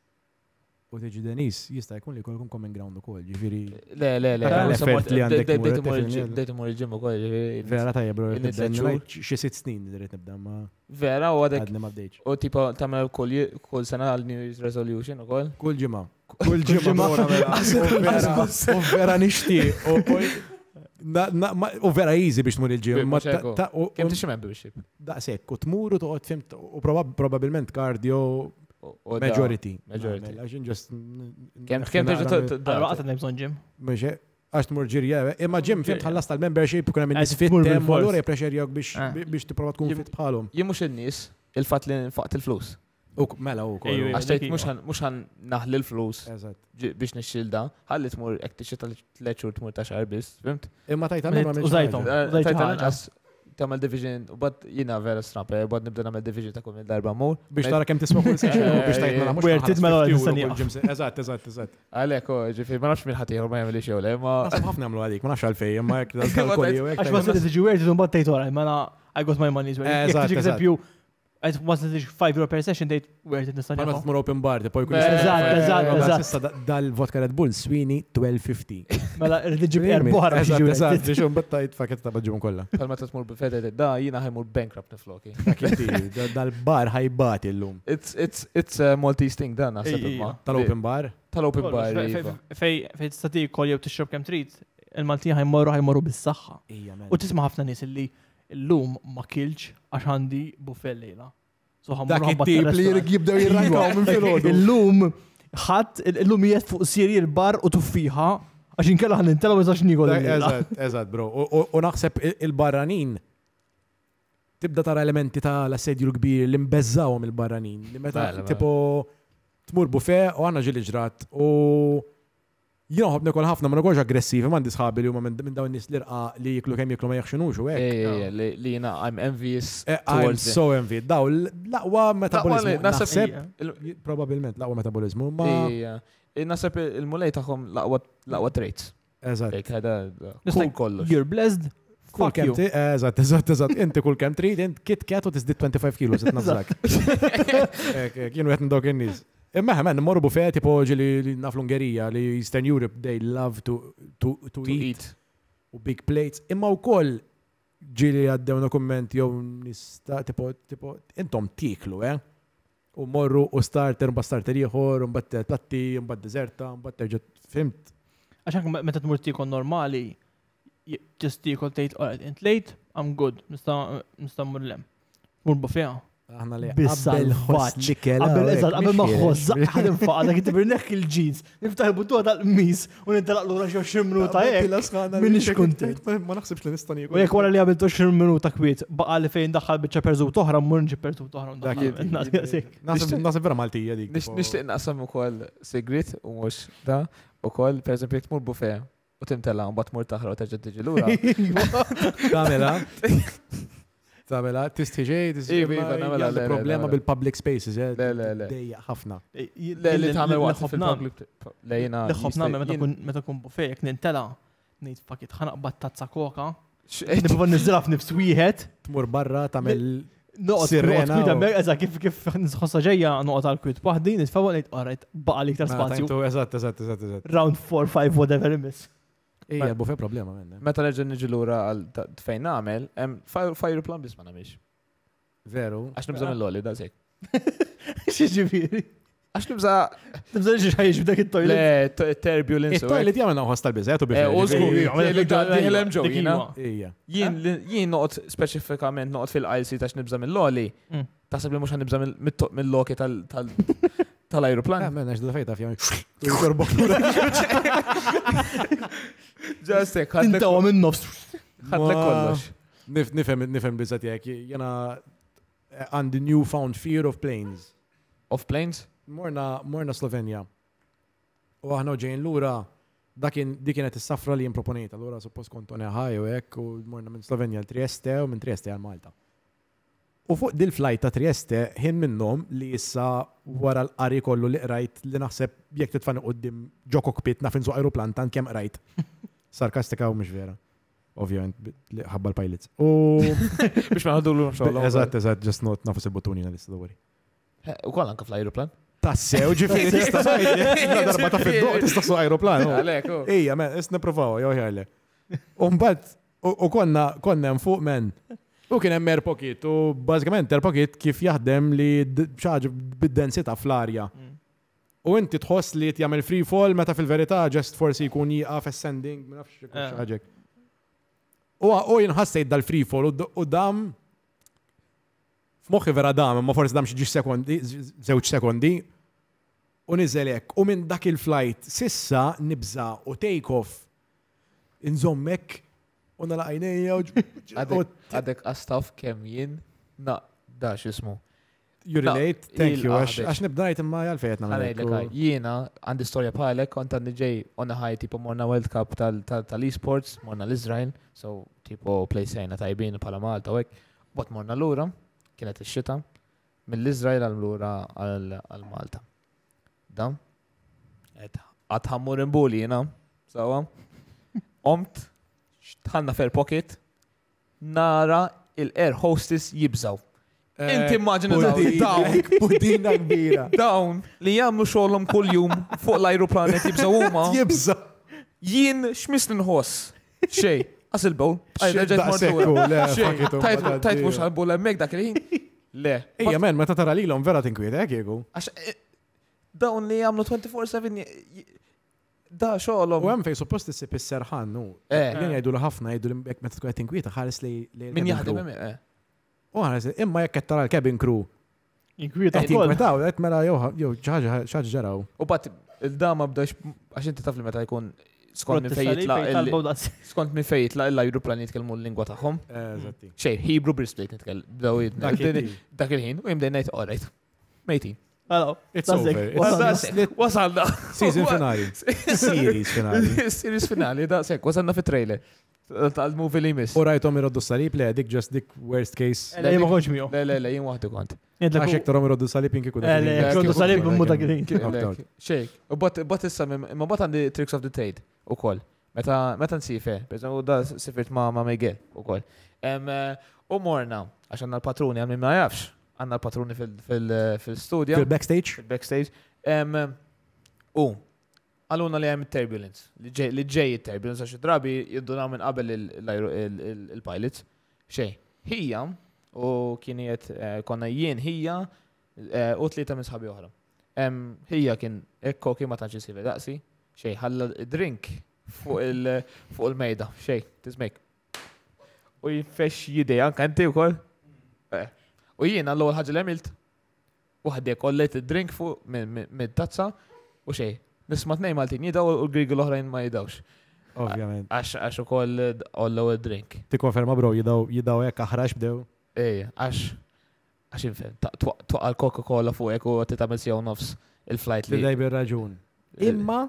Speaker 2: U teġi Denis, jista jkun li kolkom common ground u kol, ġifiri. Le, le, le, l-effert li għandek. ġim u kol, Vera tajja, bro, xie snin dirret nibda ma. Vera, u għadek.
Speaker 1: U tipa tamel kol sena għal New Year's Resolution u kol. Kol ġimma. Kull ġimma. U vera nishti.
Speaker 2: U vera easy biex tmur il-ġim. Kem tixi membership? Da sekk, u tmur u toqgħod fimt, u probabilment kardio majority. Majority. Għaxin ġust. Kem terġa t-darqat n-nebżon ġim? Mħiġe, għax tmur ġirja, eh, imma ġim fimt ħallas tal-membership, kuna minn fit, u għallura eh, jpreċerjok biex ah. t-prova tkun fit
Speaker 1: bħalum. Jimmux il-nis, il-fat li nfaqt il-flus. U mela u kol. Għaxtajt mux għan naħli l-flus biex nixxilda, għalli t-mur ek tixxita l-leċur t-mur ta' xarbis, fimt? Imma tajta minna minn. Użajtom, użajtom. Tamal division, u bad jina vera snapper, eh, u bad nibda namel division ta' kumil darba mur. Biex tara kem tisma kull eh, biex tajt mela mux. Biex tajt mela mux. Eżat, eżat, eżat. Għalek, u oh, ġifi, ma nafx minn ħatiħu ma jgħamil xew, ma. Għafna għamlu għalik, ma nafx għalfej, ma jgħak. Għax
Speaker 3: ma s-sitt ġiwert, un bad tajtora, ma na, I got my money's Eżat, eżat. It wasn't like five euro per session, they were in the sun. Għamma t open bar, te pojku. Eżat, eżat, eżat.
Speaker 2: dal vodka Red bull, Sweeney 12.50. Mela, rridġib erbuħar. Eżat, eżat, ġiġun battajt fakket ta' bħġum kolla.
Speaker 1: Għamma t-mur b'fedet, da jina ħajmur bankrupt nifloki. Dal-bar
Speaker 3: ħajbat il-lum. It's a Maltese thing dan, għasab Tal-open bar? Tal-open bar. Fej, fej t-stati kol jew t-xrob kem trit, il-Maltin ħajmorru ħajmorru bis-saxħa. Mela. U tisma' ħafna nis li. Illum ma kilx għax għandi buffet lejla. So ħammur ħabba li jibdew minn Illum ħadd illum jiet fuq siri
Speaker 2: l-bar u tuffiħa għax inkella ħan intela u għax nikol. Eżatt, eżat, bro. U naħseb il-barranin tibda tara elementi ta' la sedju l-kbir li mbezzawom il-barranin. Li meta tipo tmur buffet u għanna ġil ġrat u Joħob nekol ħafna, ma nagħolx aggressivi, m'għandi sħabi li huma minn dawn nies lirqa li jiklu kemm jiklu ma jaħxinux u hekk. Eh, li jiena I'm envious. Eh, I'm so envious. Daw l-aqwa metabolizmu. Naħseb probabbilment l-aqwa metabolizmu.
Speaker 1: Eh, naħseb il-mulej tagħhom l-aqwa traits. Eżatt. Nistaj kollox. You're blessed. Kull kem ti,
Speaker 2: eżat, eżat, eżat, inti kull kem trid, inti kit kat u tizdit 25 kilo, zit nazzak. Kienu għetn dawk in nis Imma n-morru bufet, tipo ġili naf l-Ungerija, li Eastern Europe, they love to, to, to, to eat. U big plates. Imma u koll ġili għaddewna komment jow nista, tipo, tipo, intom tiklu, eh? U morru u starter, mba starter jħor, mba platti, mba deserta, mba terġet, fimt.
Speaker 3: Għaxan meta t-mur tikon normali, just tikon tejt, all right, int late, I'm good, nista mur lem. Mur bufet, Aħna li bissa l ħoċ ċikela. Għabel eżad, għabel maħħoss, zaqqħad nfaqa, dak jitibir neħk il-ġins, niftaħ il-butu għad għal-mis, u nintalaq l-għura xo ximru ta' jek. Minix kontent. Ma naħsibx li nistani. U jek wara li għabiltu ximru ta' kwiet, baqa li fejn daħħal bieċa perżu toħra, mur nġi perżu toħra. Nasib vera
Speaker 1: maltija dik. Nishtiq naqsam u kol segret u mux da, u kol per eżempju jek tmur bufe, u timtela, un bat mur taħra u terġa t-ġilura.
Speaker 2: Kamela. Tamela, tistiġej, tistiġej. Iva, iva, problema bil-public spaces, eh? dejja ħafna. Eh, li tagħmel waqt fil-public.
Speaker 3: meta kun bufejk nintela, ngħid fakit ħanaq battazza koka. Nibba
Speaker 2: niżla f'nifs wieħed. Tmur barra tagħmel Sirena. Eżat, kif kif
Speaker 3: nħossa ġejja noqgħod għal kwit waħdi, nisfa'wa ngħid, all baqa' l-iktar
Speaker 2: spazju.
Speaker 3: Round 4, 5, whatever miss. Ija, bufe problema minna.
Speaker 1: Meta leġen niġi għal fejn għamel, fire plan biss ma Veru. Għax nibża l oli da sek. Xiġifieri. Għax nibża. Nibża nġi ħajġ b'dak it-toilet. Le,
Speaker 2: turbulence. Il-toilet jagħmel naħu ħastal biżgħet u biżgħet. Użgur, jgħamil ġo. Ija.
Speaker 1: Jien noqgħod speċifikament noqgħod fil-ILC tax nibża mill-oli. Taħseb li mhux ħanibża mill-loki tal- tal-aeroplan. Għamma, eh, nax da fejta fjam. Ġastek, għadda. Intawa minn nofs. kollox.
Speaker 2: Nifem, nifem bizzat jek, jena għandi newfound fear of planes. Of planes? Morna, morna Slovenja. U għahna ġejn l-ura, dakin dikinet is-safra li jimproponita, l-ura suppost kontone għana ħaj u ek, u morna minn Slovenja l-Trieste u minn Trieste għal Malta. U fuq dil flight ta' Trieste, ħin minnom li issa wara l-qari kollu li rajt li naħseb jek titfani qoddim ġo kokpit nafin inżu aeroplan tan kem rajt. Sarkastika u mux vera. Ovvjament, ħabba l-pilots. U biex ma għadullu l Eżat, eżat, just not nafus il botuni na lista dawari. Eh, u koll anka fl-aeroplan? Tassew, ġifiri, tista' darba ta' fid-doq tista' su aeroplan. Ija, oh. oh. men, istna provaw, jow U Umbat, u konna, konna fuq men, U kien hemm Airpocket u bażikament Airpocket kif jaħdem li xaġa bid-densità fl-arja. U inti tħoss li jagħmel free fall meta fil-verità just forsi jkun jieqaf ascending, ma nafx xaġek. Ah. U jinħassejt dal-free fall u dam f'moħħi vera dam, ma forsi dam xi sekondi, żewġ sekondi, u niżelek u minn dak il-flight sissa nibża u take off inżommek u nala għajnija u Għadek għastaf kem jien, na, da xismu. You relate, thank you, ah, għax nibdajt imma għalfejt namla.
Speaker 1: Jiena, għandi storja palek, għan għandi ġej għan ħaj tipo morna World Cup tal-esports, morna l-Izrael, so tipo play plejsejna tajbin pala Malta u bot morna l-ura, kienet il-xita, mill-Izrael għal-lura għal-Malta. Da? Għatħammur imbuli jena, sawa? Omt, xtħanna fair pocket, nara il-air hostess jibżaw. Eh, Inti immaġina dawn.
Speaker 2: Budina kbira.
Speaker 1: Dawn li jagħmlu xogħolhom kuljum fuq l-ajruplan qed jibżaw huma. Jibża. Jien x'mis nħoss. Xej, għasil bowl. Tajt mux għal-bowl hemmhekk dak il Le.
Speaker 2: Ejja men, meta tara lilhom vera tinkwiet, jieku. Għax eh,
Speaker 1: dawn li jagħmlu 24/7
Speaker 2: Da xoħlom. U għem fej suppost t serħan nu. Eh. Jien jajdu l ħafna jgħidu li jek meta tkun qed inkwieta ħares li. Min jaħdem eh. U ħares imma jekk qed tara l-cabin crew. Inkwita Inkwitaw, qed mela jew ċaġa ġaraw.
Speaker 1: U bat il-dama bdax għax inti taf li meta jkun skont minn fejn jitla skont minn la, illa l plan jitkelmu l-lingwa taħħom. Xej, Hebrew Brisbane nitkellem. Dak il-ħin u jimdejnajt, ngħid all right. Mejtin.
Speaker 3: Hello. Mela, It's over. Wasalna. Season finale.
Speaker 1: Series finale.
Speaker 2: Series finale, da' sekk, wasalna fi trailer. Tal-movie li mis. U rajtom iroddu salib, le, dik just dik worst case. Le, jim uħoġ miju. Le, le, le, jim uħdu kont. Għaxek tarom iroddu salib jinki kuda. Le, iroddu salib bimmuta għidin.
Speaker 1: Xejk. U bat issa, ma bat għandi Tricks of the Trade u koll. Meta, meta nsife, bezna u da sifirt ma Miguel u koll. Eh, u morna, għaxan l-patruni għamni ma jafx għanna l-patruni fil-studio. Fil-backstage? Fil-backstage. U, għaluna li għem turbulence, li ġej turbulence, għax drabi jidduna minn qabel il-pilots. Xej, hija, u kieniet eh, konna jien hija, eh, u tlieta minn sħabi oħra. Hija kien ekko kien ma tantx isir daqsi, xej, ħalla drink fuq il-mejda, xej, tismek. U jifesh jidej, anka inti u U jiena l-ewwel ħaġa li għamilt waħdej kollet id-drink fuq mid-tazza u xej. Nisma' tnej Maltin jidaw u l-Grieg l-oħrajn ma jidawx. Ovvjament. Għax għax ukoll ollew id-drink.
Speaker 2: Tikkonferma bro jidaw jidaw hekk aħrax bdew. Ej, għax għax infem, twaqqa
Speaker 1: l-Coca-Cola fuq hekk u titagħmel sew nofs il-flight li. Dej bir-raġun.
Speaker 2: Eh. Imma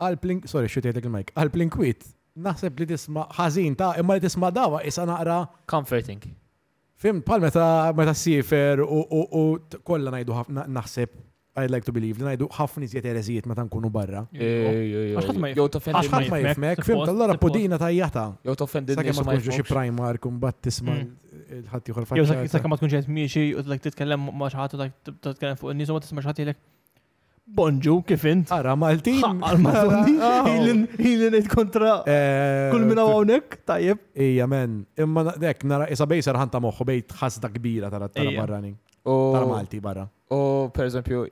Speaker 2: għal-plink, sorry, xutietek il mik għal plinkwit naħseb li tisma' ħażin ta' imma li tisma' dawa isa naqra. Comforting. Fim, pal meta meta sifer u kollha ħafna naħseb I'd like to believe li najdu ħafna iżjed ereżijiet meta nkunu barra. Jew toffendi ma jifmek. Fim, tal-lora podina tajjata. Jew toffendi ma jifmek. Sakemm xi Primark u mbagħad tisma' ħadd jieħor faċċa. Jew sakemm
Speaker 3: ma tkunx qed miexi u like titkellem ma xi ħadd titkellem fuq in-nies ma tisma' xi ħadd
Speaker 2: Bonġu, kif int? Ara Malti. Għal-Maltin. Ah. kontra. Eh, kull minna għawnek, tajib. Ija men, imma dek, nara isa bejser ħanta bejt ħasda kbira tal barrani. Tara Malti barra.
Speaker 1: U per eżempju,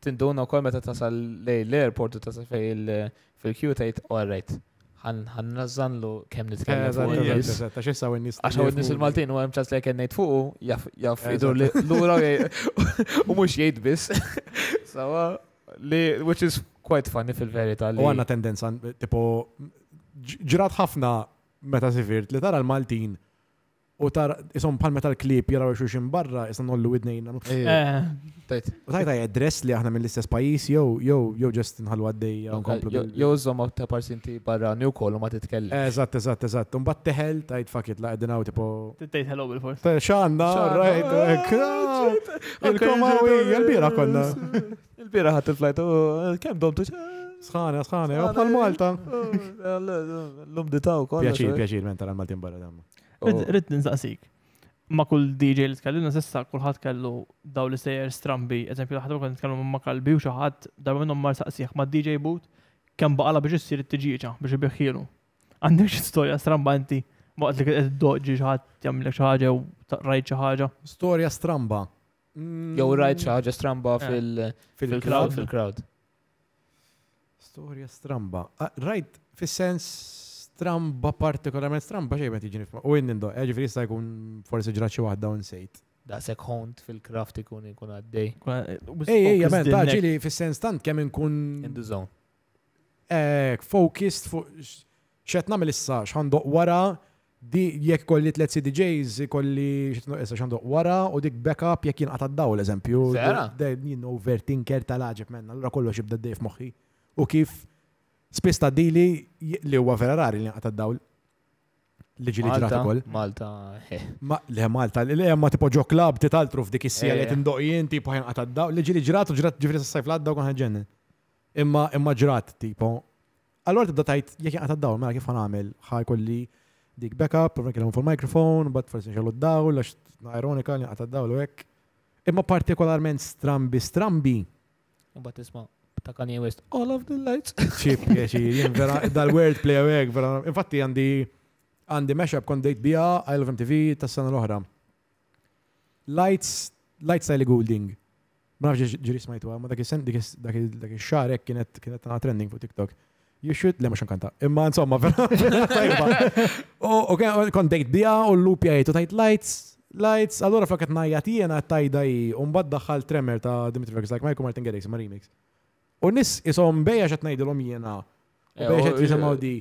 Speaker 1: tinduna u kol meta tasal lej l-airport u tasal fil-kju tajt, u għarrejt. Għan lu kem nitkellem fuq il-nis. Għax jessa għin nis. Għax nis il-Maltin u għem ċas li nejt fuq jaff idur l-ura u mux jgħid bis.
Speaker 2: Sawa, uh, Li, which is quite funny fil-verita. U għanna tendenza, tipo, ġirat ħafna meta sifirt li tara l-Maltin U tar, isom pal metal klip u xuxin barra, jisom nollu id-nejna. U tajta jadress li aħna mill-istess pajis, jow, jow, jow, ġest nħallu għaddej. Jow, zom għaw ta' parsinti barra New Call u ma titkellem. Eżatt, eżatt, eżatt. Un bat teħel, tajt fakit la' għedinaw tipo.
Speaker 3: Tajt hello bil-fors. Xanna, rajt, il-komawi, il-bira konna.
Speaker 2: Il-bira ħat il-flajt, oh, eh, kem domtu Sħana,
Speaker 3: sħana, pal Malta.
Speaker 2: Oh, eh, l-lum ditaw, kol. Pjaċir, pjaċir, mentar għal Maltin barra damma. Rid
Speaker 3: ninsaqsik. Ma kull DJ li tkellimna sissa kulħadd kellu daw li sejjer strambi, eżempju l-ħadba kont nitkellmu ma' kalbi u xi ħadd darba minnhom mar saqsih ma' DJ boot kemm baqala biex issir it-tiġiġa biex ibiħħielu. Għandek xi storja stramba inti waqt li qed doġġi xi ħadd jagħmlek xi ħaġa rajt xi ħaġa. Storja stramba. Mm. Jew rajt xi ħaġa stramba eh. fil-crowd
Speaker 2: fil-crowd. Storja stramba. Ah, rajt fis-sens stramba partikolarment stramba xejn qed jiġi nifma. U innindo, e, ġifieri jista' jkun forsi ġraċi xi waħda u nsejt.
Speaker 1: Daqshekk ħont fil-kraft ikun ikun
Speaker 3: għaddej. E, ej, ej, ta' taġili
Speaker 2: fis-sens tant kemm inkun. In the zone. Ek, focused fuq x'qed nagħmel issa x'għandoq wara di jekk kolli tlet CDJs kolli issa x'għandoq wara u dik backup jekk jinqata' daw l-eżempju. Vera. Jien overtinker tal-ħaġeb menna, l-ra kollox jibda d-dej moħi. U kif spista dili li huwa Ferrari li għata dawl. Li ġili ġrata kol.
Speaker 1: Malta. Eh.
Speaker 2: Ma, le Malta, li għemma tipo ġo klab titaltru f'dik is-sija li eh. tindoqjien tipo ħen għata dawl. Li ġili ġrata, ġrat ġifri s-sajf l-għadda kon ħagġenni. Imma imma ġrat tipo. Allora tibda tajt jek għata dawl, mela kif għamil, ħaj kolli dik backup, provna kellem fuq mikrofon, bat forsi nxallu dawl għax ironika li għata dawl u Imma partikolarment strambi, strambi. Imma tisma' ta' Kanye
Speaker 1: West, all of the lights. Xib,
Speaker 2: jaxir, vera, dal-word play għek, vera, infatti għandi għandi mashup kon date bija I love MTV, ta' s-sana l ohra Lights, Lights Style Goulding. Ma nafġi ġiris ma' smajtu ma dak jisend, sen dak il-xar kienet kienet għana trending fu TikTok. You should, le ma kanta. Imma insomma, vera, tajba. U kon date bija u l-lupi għajtu tajt Lights, Lights, allora fakat najjati jena tajda i, un bad daħħal tremmer ta' Dimitri Vegas, like Michael Martin Gerex, ma remix. U nis jisom beja xat najdilom jena. U eh, beja xat jisom di.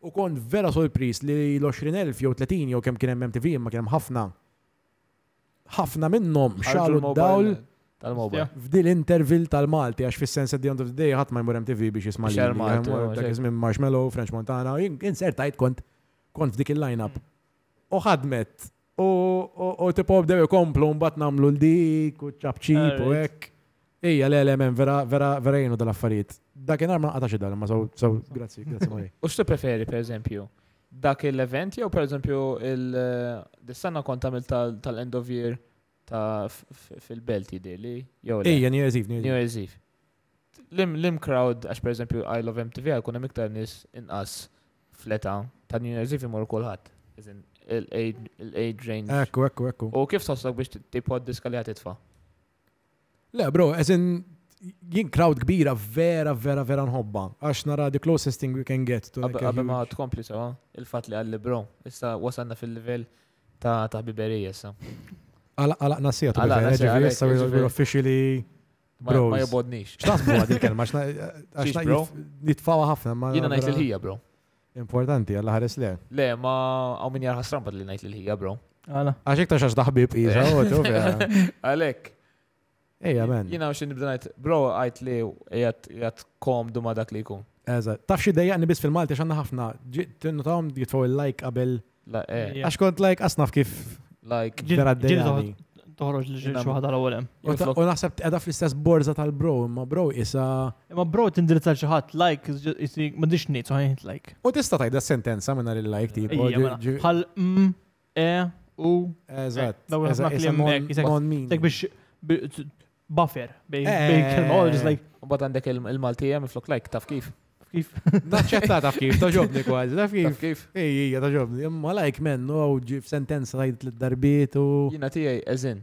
Speaker 2: U kon vera sorpris li l-20.000 jew 30 jew kem kienem MTV ma kienem ħafna. ħafna minnom xalu dawl tal-mobile. F'dil intervill tal-Malti, għax fis-sens at the end of the day ħadd ma jmur MTV biex jisma' li. Dak Marshmallow, French Montana, insertajt kont kont f'dik il-lineup. U ħadmet. U tipop dewe komplu mbagħad nagħmlu l-dik u ċabċib u hekk. Ija, le, le, men, vera, vera, vera jenu dal-affarijiet. Dak jenar ma għatax id-dal, ma so saw, grazzi, grazzi ma
Speaker 1: U xte preferi, per eżempju, dak l-event jew per eżempju il-sanna eh, kont tamil tal-end of year ta' fil-belti deli, jew Ija, New Year's Eve, New Year's Eve. Lim, lim crowd, għax per eżempju, I love MTV, għakun miktar nis inqas fleta ta' New Year's Eve imur kulħadd. Il-age range. Ekku, ekku, ekku. U kif biex tipod diska li għatitfa'?
Speaker 2: Le, bro, eżin jien crowd kbira vera, vera, vera nħobba. Għax nara the closest thing we can get. Għabba ma
Speaker 1: tkompli sewa, il-fat li għalli bro, issa wasanna fil-level ta' ta' biberija issa.
Speaker 2: Għala nasija ta' biberija, ġivir we're officially bro. Ma jobodnix. Xtasbu għad il-kelma, għax nitfawa ħafna. Jina najt il-ħija bro. Importanti, għalla ħares le.
Speaker 1: Le, ma għaw min jarħas rampat li najt il-ħija bro.
Speaker 2: Għala. Għaxek ta' xax daħbib, għu, Għalek. Eja, men.
Speaker 1: Jina u xin nibda bro, għajt li jgħat kom duma dak li jkun.
Speaker 2: Eżat, taf xie dejjaqni nibis fil-Malti xanna ħafna, tinnu tawm jitfaw il-like qabel. Eh. Għax kont like asnaf kif. Like, ġera d dejjaqni. Toħroġ li ġil xuħad għal għolem U naħseb edha fl-istess borza tal-bro, ma bro isa.
Speaker 3: Ma bro tindirizza xaħat, like,
Speaker 2: ma mandiġ nit, soħin like. U tista tajda sentenza minna il-like tip. Mela. Bħal, m, e, u. Eżat. Eh, Dawra ħafna klim, on min. Tek biex
Speaker 3: buffer bej eh, kelma oh, just like.
Speaker 1: Mbagħad għandek il-Malti hemm flok like taf kif. Kif? Naċċetta taf kif, taġobni kważi, taf kif. Taf
Speaker 2: kif. Ejja, taġobni. Imma like men, no, sentenza tajt l-darbiet u. Jina tiegħi eżin.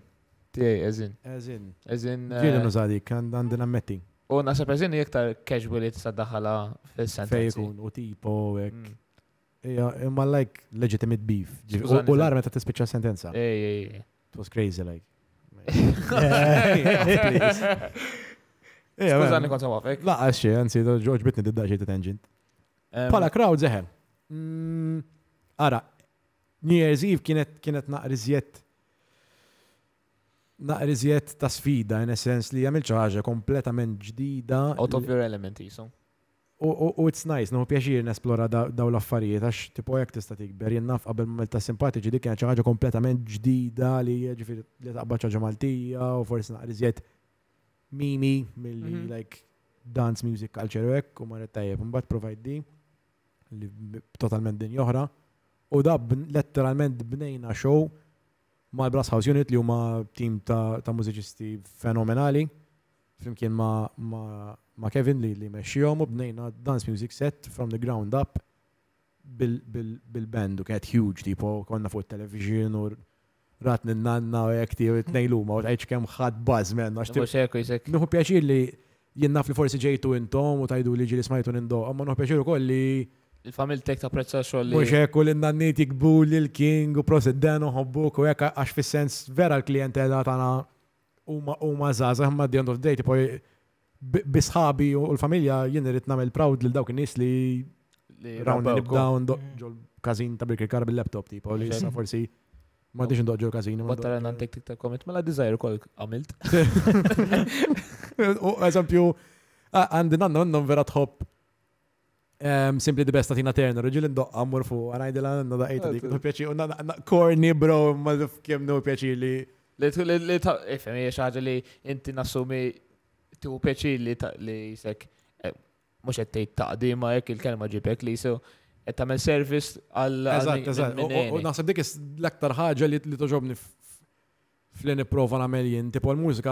Speaker 2: Tiegħi eżin. Eżin. Eżin. Eh, Ġieli nużadi, kan għandin ammetti.
Speaker 1: U nasab eżin iktar casual li tista' fil-sentenza.
Speaker 2: Fejkun u tipo hekk. Ejja, mm. imma like legitimate beef. U l-arma ta' tispiċċa sentenza. Ejja, ejja. It was crazy like. Skużani kont għafek. Laqqa xie, għansi, George bitni diddaċi ta' tangent. Pala crowd zeħel. Mm. Ara, New Year's Eve kienet kienet naqrizjet naqrizjet ta' sfida, in essens li għamil ċaħġa kompletament ġdida. Out of your element, jisu. U it's nice, no pjaċir nesplora daw l-affarijiet, għax tipo jek tista tikber, jennaf għabel moment ta' simpatiċi dik kienet ħaġa kompletament ġdida li ġifiri li ta' ċaġa ġamaltija u forsi naqriżiet mimi mill-li mhm. like dance music culture u hekk u marret tajjeb, mbagħad provide di li totalment din joħra. U da letteralment bnejna show mal Brass House Unit li huma tim ta' mużiċisti fenomenali, flimkien ma' ma' Kevin Lee li meċxijom u bnejna dance music set from the ground up bil-band u kienet huge, tipo konna fuq il television u rat n-nanna u jek tiju t-nejlu ma u għajċ kem xad baz men. Nuhu pjaċir li jennaf li forsi ġejtu intom u tajdu li ġili smajtu n nindo, ma nuhu pjaċir u kolli
Speaker 1: il-famil tek ta' prezza xolli. Mux
Speaker 2: ekku l-innannit jikbu l-king u prosedden u hobbuk u jekk għax fi sens vera l-klientela na' u ma' zaza, ma' the end of the day, tipo bisħabi u l-familja jien irrid namel proud lil dawk nis nies li round nibda mm. ġol kazin ta' Birkir Kar il laptop tipo li sa forsi ma diġ ndoq kazin. Ma tara nantek tik ta' comment mela desire kol għamilt. U eżempju, għandin nanna għandhom vera Um, simply the best tina terna, rġil ndoq għamur fu, għanajdila nanna da' ejta dik, pjaċi, u korni bro, ma kem nu pjaċi li.
Speaker 1: Li ta' ifem, xaġa li inti nassumi tu peċi li jisek eh, mux għettejt taqdima jek il-kelma ġibek li jisu għettamel servis għal. Eżat, eżat. U naħseb
Speaker 2: dik l-aktar ħagġa li toġobni fl-ni prova namel jien, tipo l-mużika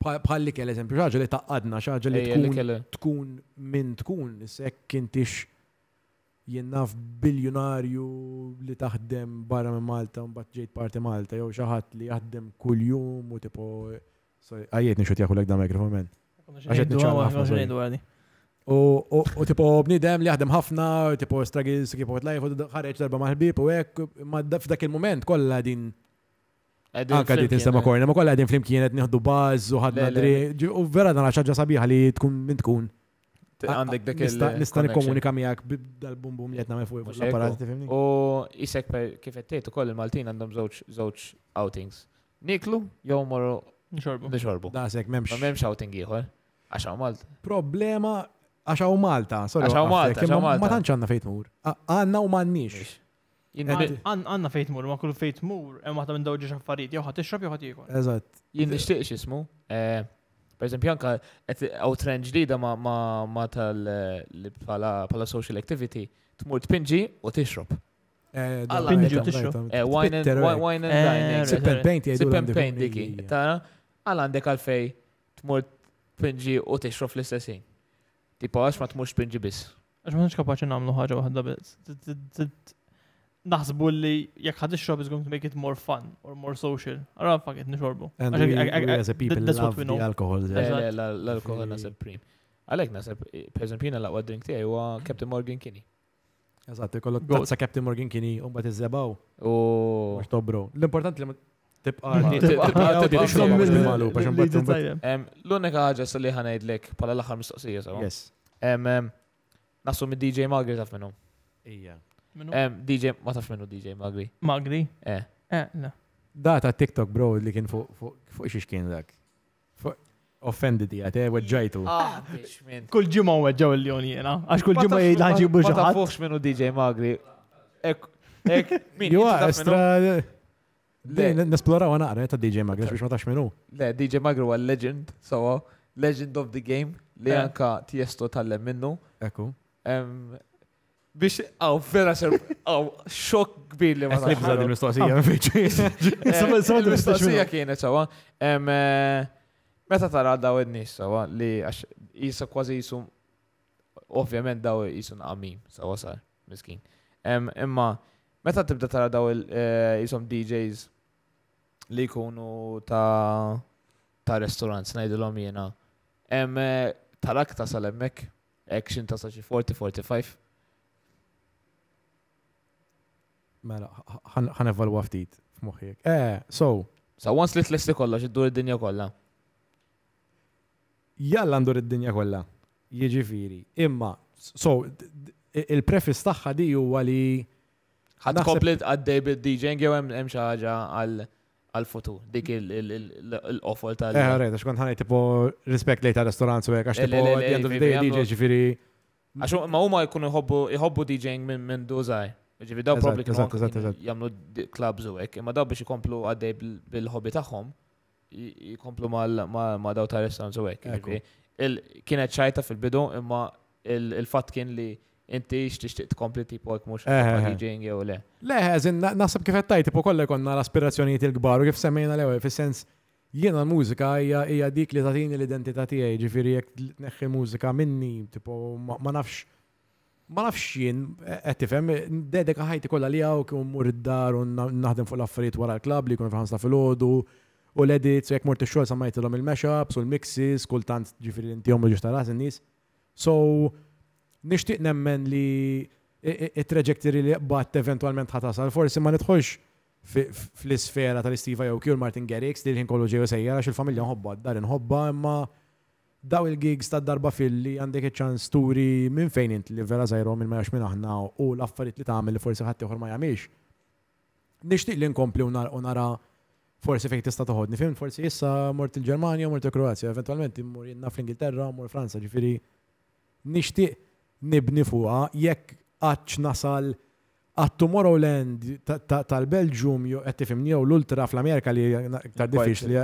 Speaker 2: bħallik kell eżempju, ħagġa li taqqadna, ħagġa li tkun minn tkun, jisek kintix jennaf biljonarju li taħdem barra minn Malta, un ġejt parti Malta, jew xaħat li jaħdem kull-jum u tipo Sorry, għajiet nixut jaħu l għagda mikrofon men. Għaxet nixut U tipo bnidem li jaħdem ħafna, tipo struggles, kif għet lajf, u ħareċ darba maħbib, u għek, ma f'dak il-moment kolla din. Anka di tinstema korna, ma kolla din flim kienet nieħdu bazz u ħadna dri, u vera dan għaxħaġa sabiħa li tkun min tkun. Għandek dak il Nista' nikkomunika miegħek dal-bum bum jietna me fuq l-apparat tifhimni.
Speaker 1: U jisek kif qed tgħid ukoll il-Maltin għandhom zoċ outings. Niklu jew morru Nxorbu. Nxorbu.
Speaker 2: Daqsek, memx. Memx outing ieħor. Għaxaw Malta. Problema għaxaw Malta, sorry. Għaxaw Malta, għaxaw Malta. Ma tantx għanna fejt mur. Għanna u mannix.
Speaker 3: Għanna fejt mur, ma kull fejt mur, hemm waħda minn dawġi xaffariet, jew ħadd ixrob jew ħadd Jien nixtieq x'ismu.
Speaker 1: Eh, per esempio, anka għaw trend ġdida ma tal eh, pala social activity, tmur tpinġi u tixrob.
Speaker 2: Eh, Pinġi u tixrob. Wine and dining. Sip paint, jgħidu. Sip paint, diki
Speaker 1: għal għandek għal-fej għalfej tmur pinġi u tixru l istessin Tipo għax ma t tmurx pinġi biss.
Speaker 3: Għax ma nix kapaxi namlu ħagġa waħda biss. Naħsbu li jek ħad ixrob is going to make it more fun or more social. Għara fuck it, nixorbu. And we, we as a people love the alcohol. L-alkohol nasib prim. Għalek nasib, per esempio, jina laqwa drink
Speaker 1: tijaj
Speaker 2: huwa Captain Morgan Kini. Eżatt, kollok tazza Captain Morgan Kinney, un bat iż-zebaw. U. Mux L-importanti li Tibqa
Speaker 1: L-unika ħaġa li ħanajdlek pala l-aħħar mistoqsija sewa. Yes. Nasu minn DJ Magri taf minnu. Ija. DJ, ma taf minnu DJ Magri.
Speaker 2: Magri? Eh. Eh, le. Da ta' TikTok bro li kien fuq xiex kien dak. Offended jgħat, eh, weġġajtu. Kull ġimma weġġaw il-joni jena, għax
Speaker 1: kull ġimma jgħidħanġi buġaħat. Ma tafux minnu DJ Magri.
Speaker 3: Ek, ek, minn.
Speaker 1: min. Jwa,
Speaker 2: Nesploraw għana għana ta' DJ Magru, biex ma tax minu.
Speaker 1: Le, DJ Magru għal legend, so legend of the game, li eh. anka tiesto tal-lem minnu. Eku. Biex, għaw, vera ser, għaw, xok kbir li ma tax. Nibza din mistoqsija, eh, mistoqsija kienet, sawa. Eh, meta tara daw id-nis, sawa, li jisa kważi jisum, ovvjament daw jisum għamim, sawa sar, miskin. Imma, Meta tibda tara daw il DJs li jkunu ta' ta' restorant, snajdilom jena. Em eh, tarak ta' sal-emmek, action ta' saċi 40-45.
Speaker 2: Mela, ħan evalwa ftit f'moħħiek. Eh, so. Sa' once li t-lesti kolla, xiddur id-dinja kolla. Jalla ndur id-dinja kolla. Jiġifiri. Imma, so, il-prefis taħħa di huwa li. ħad komplet
Speaker 1: għad bid-DJing jew hemm xi ħaġa għal għal-futur, dik il-offol tal- Eh, rejta,
Speaker 2: xkont ħanaj tipo rispekt lejta restorant u għax tipo għandu DJ ġifiri. Għax
Speaker 1: ma huma jkunu jħobbu DJ minn dużaj. Ġifiri daw probably kienu jamlu clubs u għek, imma daw biex jkomplu għaddej bil-hobby taħħom, jkomplu ma daw ta' restorant u għek. Kienet ċajta fil-bidu, imma il-fat kien li inti x'tixtieq tkompli tipo għek mux managing jew le.
Speaker 2: Le, għazin, eh, naħseb kif qed tajt tipo konna l-aspirazzjonijiet il-kbar u kif semmejna l-ewwel fis-sens jiena l-mużika hija hija dik li tagħtini l-identità tiegħi, ġifieri jekk neħħi mużika minni tipo ma nafx ma nafx jien e, qed tifhem dedika ħajti kollha li hawn kien mmur id-dar u naħdem fuq l-affarijiet wara l-klabb li jkun ħansla ħamsa fil-ħodu u l-edits, jekk mort il-xol samajtilom il-mashups u l-mixes, kultant ġifiri l-intijom u ġuħtaras nis So, nixtieq nemmen li il trajectory li bat eventualment ħatasal, forsi ma nidħolx fl-isfera tal-istiva jew kjur Martin Garrix li l-ħin kollu ġeju sejjer għax il-familja nħobba, dar inħobba imma daw il-gigs ta' darba filli għandek ċans sturi minn fejn int li vera zaħirom minn ma jax minn aħna u l affarit li tagħmel li forsi uħor ma jagħmilx. Nixtieq li nkompli u nara forsi fejn tista' toħodni fim, forsi issa mort il-Ġermanja, mort il-Kroazja, eventualment immur jenna fl-Ingilterra, mur Franza, ġifiri. nixtieq nibni fuqa jekk għadx nasal għat Tomorrowland tal-Belġum ju għed tifimni u l-ultra fl-Amerika li ta' diffiċ li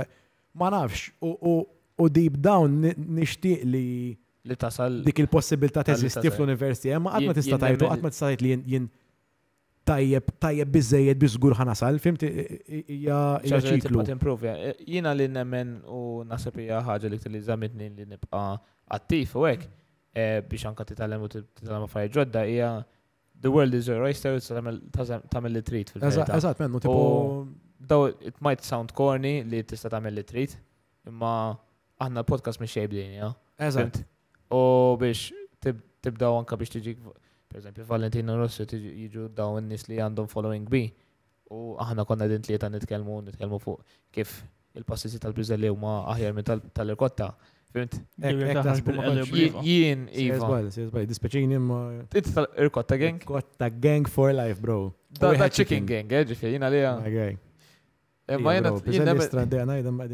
Speaker 2: ma nafx u deep down nishtiq li li tasal dik il-possibilità teżisti fl-università, ma għatma tista' tajtu, għatma tista' tajt li jien tajjeb tajjeb biżejjed biżgur ħanasal, fimti hija ċiklu.
Speaker 1: Jiena li nemmen u nasib ħaġa li li żamitni li nibqa' attiv u hekk Eh, biex anka titalem u titalem affarijiet ġodda hija the world is your oyster u tagħmel li trid fil-verità. Eżatt, mennu tipo daw it might sound corny li tista' tagħmel li trid, imma aħna podcast mhix xejbdin, ja. Eżatt. U biex tibdaw anka biex tiġi per eżempju, Valentino Rossi jiġu daw n-nis li għandhom following bi. U aħna konna din tlieta nitkellmu nitkellmu fuq kif il-passizzi tal-Brizzelli huma aħjar minn tal-Irkotta. Tal Jien, Iva. iva. irkotta gang? gang for life, bro. Da chicken gang, eh, ġifja,
Speaker 2: jina li Ma iva,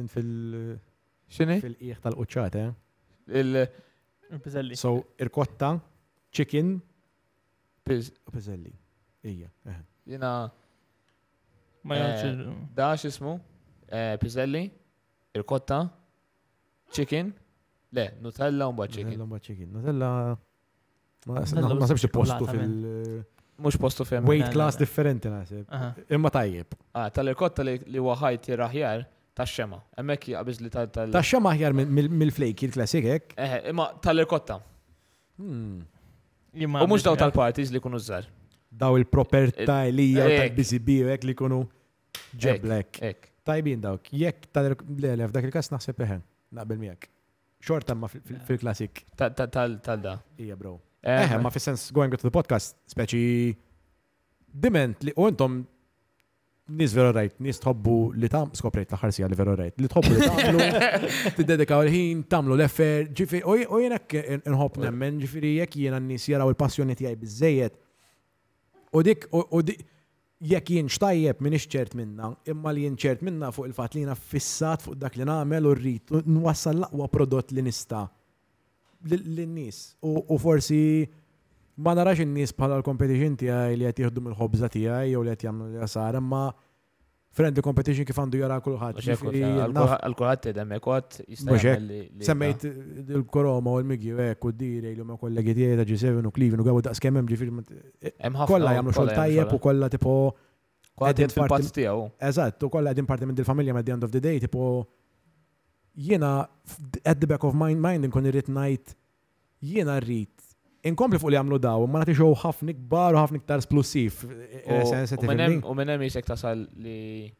Speaker 2: fil. Fil-iħ tal-qċat, eh? Il. So, irkotta, chicken, Pizelli Ija. Eh. Jena. Ma jgħalx.
Speaker 1: Da xismu? irkotta, chicken, Le, Nutella un baċċekin. Nutella un baċċekin.
Speaker 2: Nutella. Ma sebx postu fil. Mux postu fil. Weight class differenti nasib. Imma tajjeb.
Speaker 1: Ah, tal-irkotta li huwa ħajt jirraħjar ta' xema. Emmek jgħabiz li tal. Ta' xema
Speaker 2: ħjar mill flake il klasik hekk.
Speaker 1: Eħe, imma tal-irkotta. U
Speaker 2: mux daw tal-partiz li kunu zzar. Daw il-properta li jgħu tal-BCB hekk li kunu ġeblek. Tajbin dawk. Jekk tal-lelef dak il-kas naħseb eħen. Naqbel miegħek xorta ma eh. fil-klassik. Tal-da. Ija, bro. Eh, eh, eh ma fi sens going to the podcast, speċi diment li u intom nis vero rajt, nis tħobbu li tam, skoprejt laħarsija li vero rajt, li tħobbu li tamlu, t-dedikaw il-ħin, tamlu l-effer, ġifiri, u jenak nħob nemmen, ġifiri, jek jena nis jaraw il-passjoni tijaj bizzejet, U dik, u dik, jekk jien xtajjeb minn ċert minna, imma li jien ċert minna fuq il-fat li jina fissat fuq dak li namel u rrit, nwassal l-aqwa prodott li nista l-nis. U forsi ma narax in-nies bħala l-competition tiegħi li qed jieħdu mill-ħobża tijaj jew li qed jagħmlu l-jasar, imma friendly competition kif għandu jara kulħadd. Għal-kulħadd
Speaker 1: edem ekot, Semmejt
Speaker 2: il-Koroma u l migi u d dire l-umma kollegi tiegħi ta' u klivin, u għawu daqs kemm hemm Kolla jgħamlu jagħmlu xogħol tajjeb u kollha tipo. Għadin tiegħu. Eżatt, u kolla qegħdin parti minn il-familja at the end of the day, tipo jiena at the back of my mind nkun irrit najt, jena rrit inkompli fuq li għamlu daw, ma nati xo ħafna kbar u ħafna tar splusif. U eh,
Speaker 1: m'enem jisek tasal li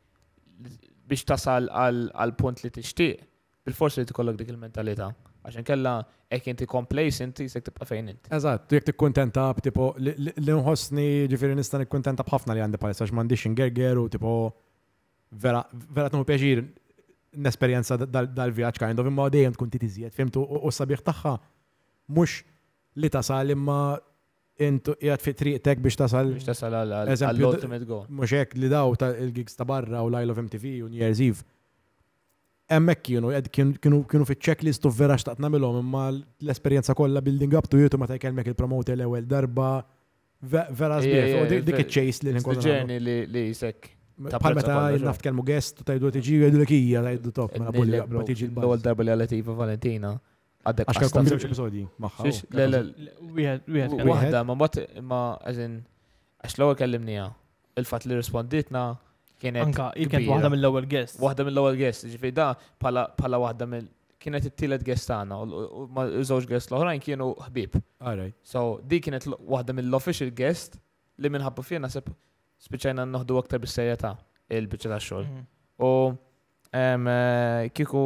Speaker 1: biex tasal għal punt li tixtieq, bil-forsi li tikollok dik il-mentalità. Għaxen kella ek inti complacent, jisek t-ibqa fejn inti.
Speaker 2: tu jek tikkontenta, tipo, li nħossni ġifiri nista kontenta bħafna li għandi għax x'mandix ingerger u tipo, vera, vera tnuħu pieġir n-esperienza dal-vjaċ kind of ma' dejjem t titiżjed, fimtu u s-sabiħ taħħa, mux li tasal imma intu jgħat fi triqtek biex tasal. Biex tasal għall-ultimate goal. Muxek li daw il-gigs ta' barra u Lyle MTV u New Year's Eve. Emmek kienu, kienu fi checklist u vera xtaqt namilom, imma l-esperienza kolla building up tu you ma ta' kelmek il-promoter l-ewel darba. Vera zbieħ, u dik il-chase li l-inkollu. Ġeni
Speaker 1: li jisek.
Speaker 3: Bħal meta naft
Speaker 2: kelmu guest, tajdu t-ġi, għajdu l-ekija, tajdu top, ma' bulli, ma' t l-bal. L-ewel darba li għalet iva Valentina għaddek għax kelkom żewġ
Speaker 1: wieħed ma mbagħad ma eżin għax l-ewwel il-fatt li kienet. Anka, kienet waħda mill-ewwel guest. Waħda mill-ewwel guest, ġifieri da waħda mill kienet it-tielet guest tagħna u żewġ guest l-oħrajn kienu So di kienet waħda mill-official guest li minħabba fija naħseb spiċajna noħdu aktar bis-serjetà il-biċċa tax-xogħol. Mhm. U eh, kieku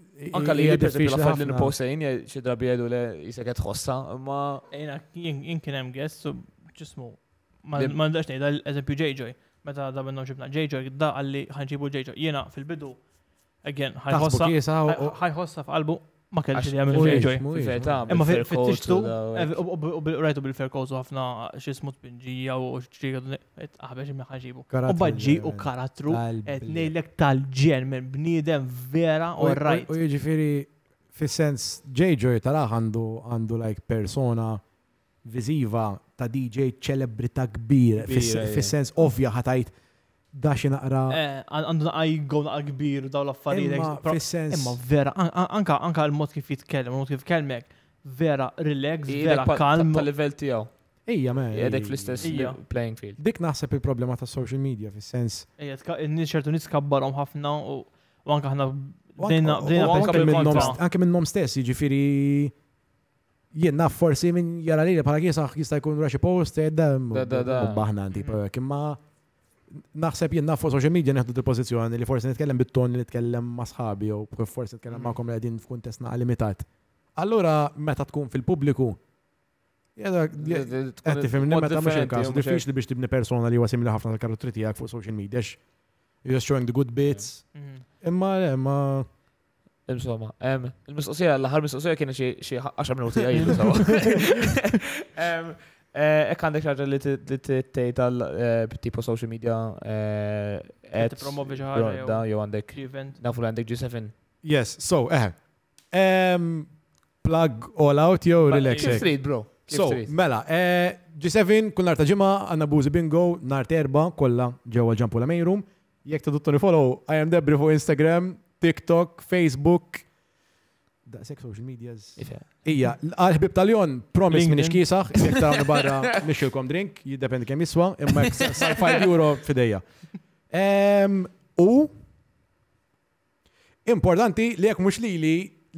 Speaker 2: Anka li jgħidu l-affarijiet li posejn
Speaker 1: xi drabi jgħidu le jisek tħossa, ma.
Speaker 3: Ejna, jinkin hemm guest, ċismu. ma ndax ngħidha eżempju ġejġoj, meta da bennu ġibna ġejġoj, da għalli ħanġibu ġejġoj. Jena fil-bidu, again, ħajħossa. ħajħossa f'qalbu, ma kellx li jagħmel fejġoj. Imma fittixtu u eh, bil-rajtu bil-ferkozu ħafna eh, x'ismu t-pinġija u x'ġiegħu eh, aħbex imma ħaġibu. U baġġi u karattru qed ngħidlek tal-ġen minn bniedem vera u rajt. U jiġifieri
Speaker 2: fis-sens JJ taraħ għandu għandu like persona viziva ta' DJ ċelebrita kbir fis-sens ovvja ħatajt daxi naqra. Eh,
Speaker 3: għandu jgħu naqra kbir daw l-affarijiet. Imma vera, anka anka l-mod kif jitkellem, l-mod kif kellmek, vera relax, vera kalm. Ta' level tijaw. Ija, me. Jedek fl-istess playing field.
Speaker 2: Dik naħseb il-problema ta' social media, fis-sens.
Speaker 3: Ija, ċertu nitkabbarom ħafna u anka ħna Anke
Speaker 2: minn nom stess, ġifiri jenna forsi minn jara li pala kisa jista jkun raxi post, edda, baħna antipa, kimma. Mm naħseb jien nafu social media neħdu il-pozizjoni li forsi nitkellem bit-ton li nitkellem ma' sħabi jew forsi nitkellem mhm. ma' li qegħdin f'kuntest naqa' limitat. Allura meta tkun fil-pubbliku
Speaker 1: Għetti fimni meta mux il-kas, diffiċ
Speaker 2: li biex tibni persona li wasim li ħafna tal-karotri tijak fuq social media. You're just showing the good mhm. bits. Mhm. Imma, imma. Insomma,
Speaker 1: il-mistoqsija, l-ħar mistoqsija kiena xie 10 minuti għajlu sawa. Eh, ek għandek ħaġa li t tejt għal eh, tipo social media. Et eh, promovi ħaġa. Da, jo għandek. Nafu għandek G7. Yes, so, eh.
Speaker 2: Plug all out, jow relax. Street, bro. So, mela, G7, kull narta ġima, għanna buzi bingo, narta erba, kolla ġewa ġampu la mejrum. Jek t-duttoni follow, I am Debri fuq Instagram, TikTok, Facebook, daqsek social medias. Ija, għal-ħbib tal-jon, promis minn iċkisax, jek barra nixilkom drink, jiddependi kem jiswa, imma 5 euro fideja. U, importanti li jek mux li li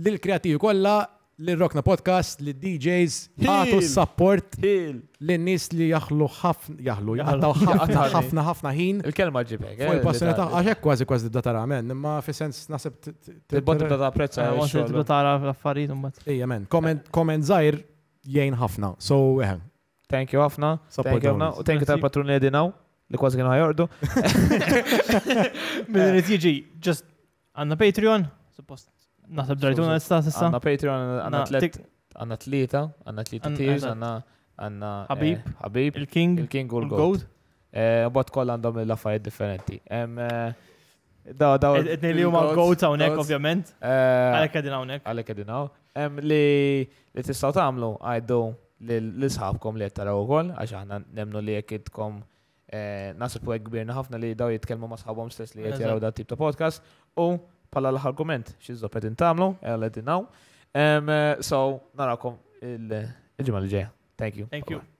Speaker 2: l-kreativi kolla l-Rockna Podcast, l-DJs, għatu support l-nis li jaħlu ħafna, jaħlu, jaħtaw ħafna ħafna ħin. Il-kelma
Speaker 3: ġibek. Fuq eh, il-passjoni ta'
Speaker 2: għaxek kważi kważi d-data ramen, imma fi sens nasib t d-data prezza. Eh, eh, għaxek d-data
Speaker 3: l-affarid un bat. Ija men,
Speaker 2: komment zaħir jgħin ħafna, so
Speaker 1: eħen. Thank you ħafna. Thank you ħafna. U thank you tal-patrun li għedinaw, li kważi kienu ħajordu. Minn
Speaker 3: jiġi, just għanna Patreon, suppost Naħseb ġartuna issa sissa? Għanna Patreon, għanna tlet, għanna tlita, għanna tlita tiers, għanna
Speaker 1: għanna eh, Habib, Habib, il-King, il-King u l-Gold. Eh, Bot koll għandhom l-affarijiet differenti. Eh, da, da. Etni li huma goats hawnhekk ovvjament.
Speaker 3: Għalhekk
Speaker 1: qegħdin hawnhekk. Għalek qegħdin hawn. Li li tistgħu tagħmlu għajdu l-sħabkom li qed u koll, għax għanna nemnu li jekk idkom nasib gbirna ħafna li daw jitkelmu ma sħabom stess li qed da tip ta' podcast u pala l-argument, xizzo pedin tamlu, għal-edin now. Um, eh, so, narakom il-ġimma il ġeja. Thank you. Thank you.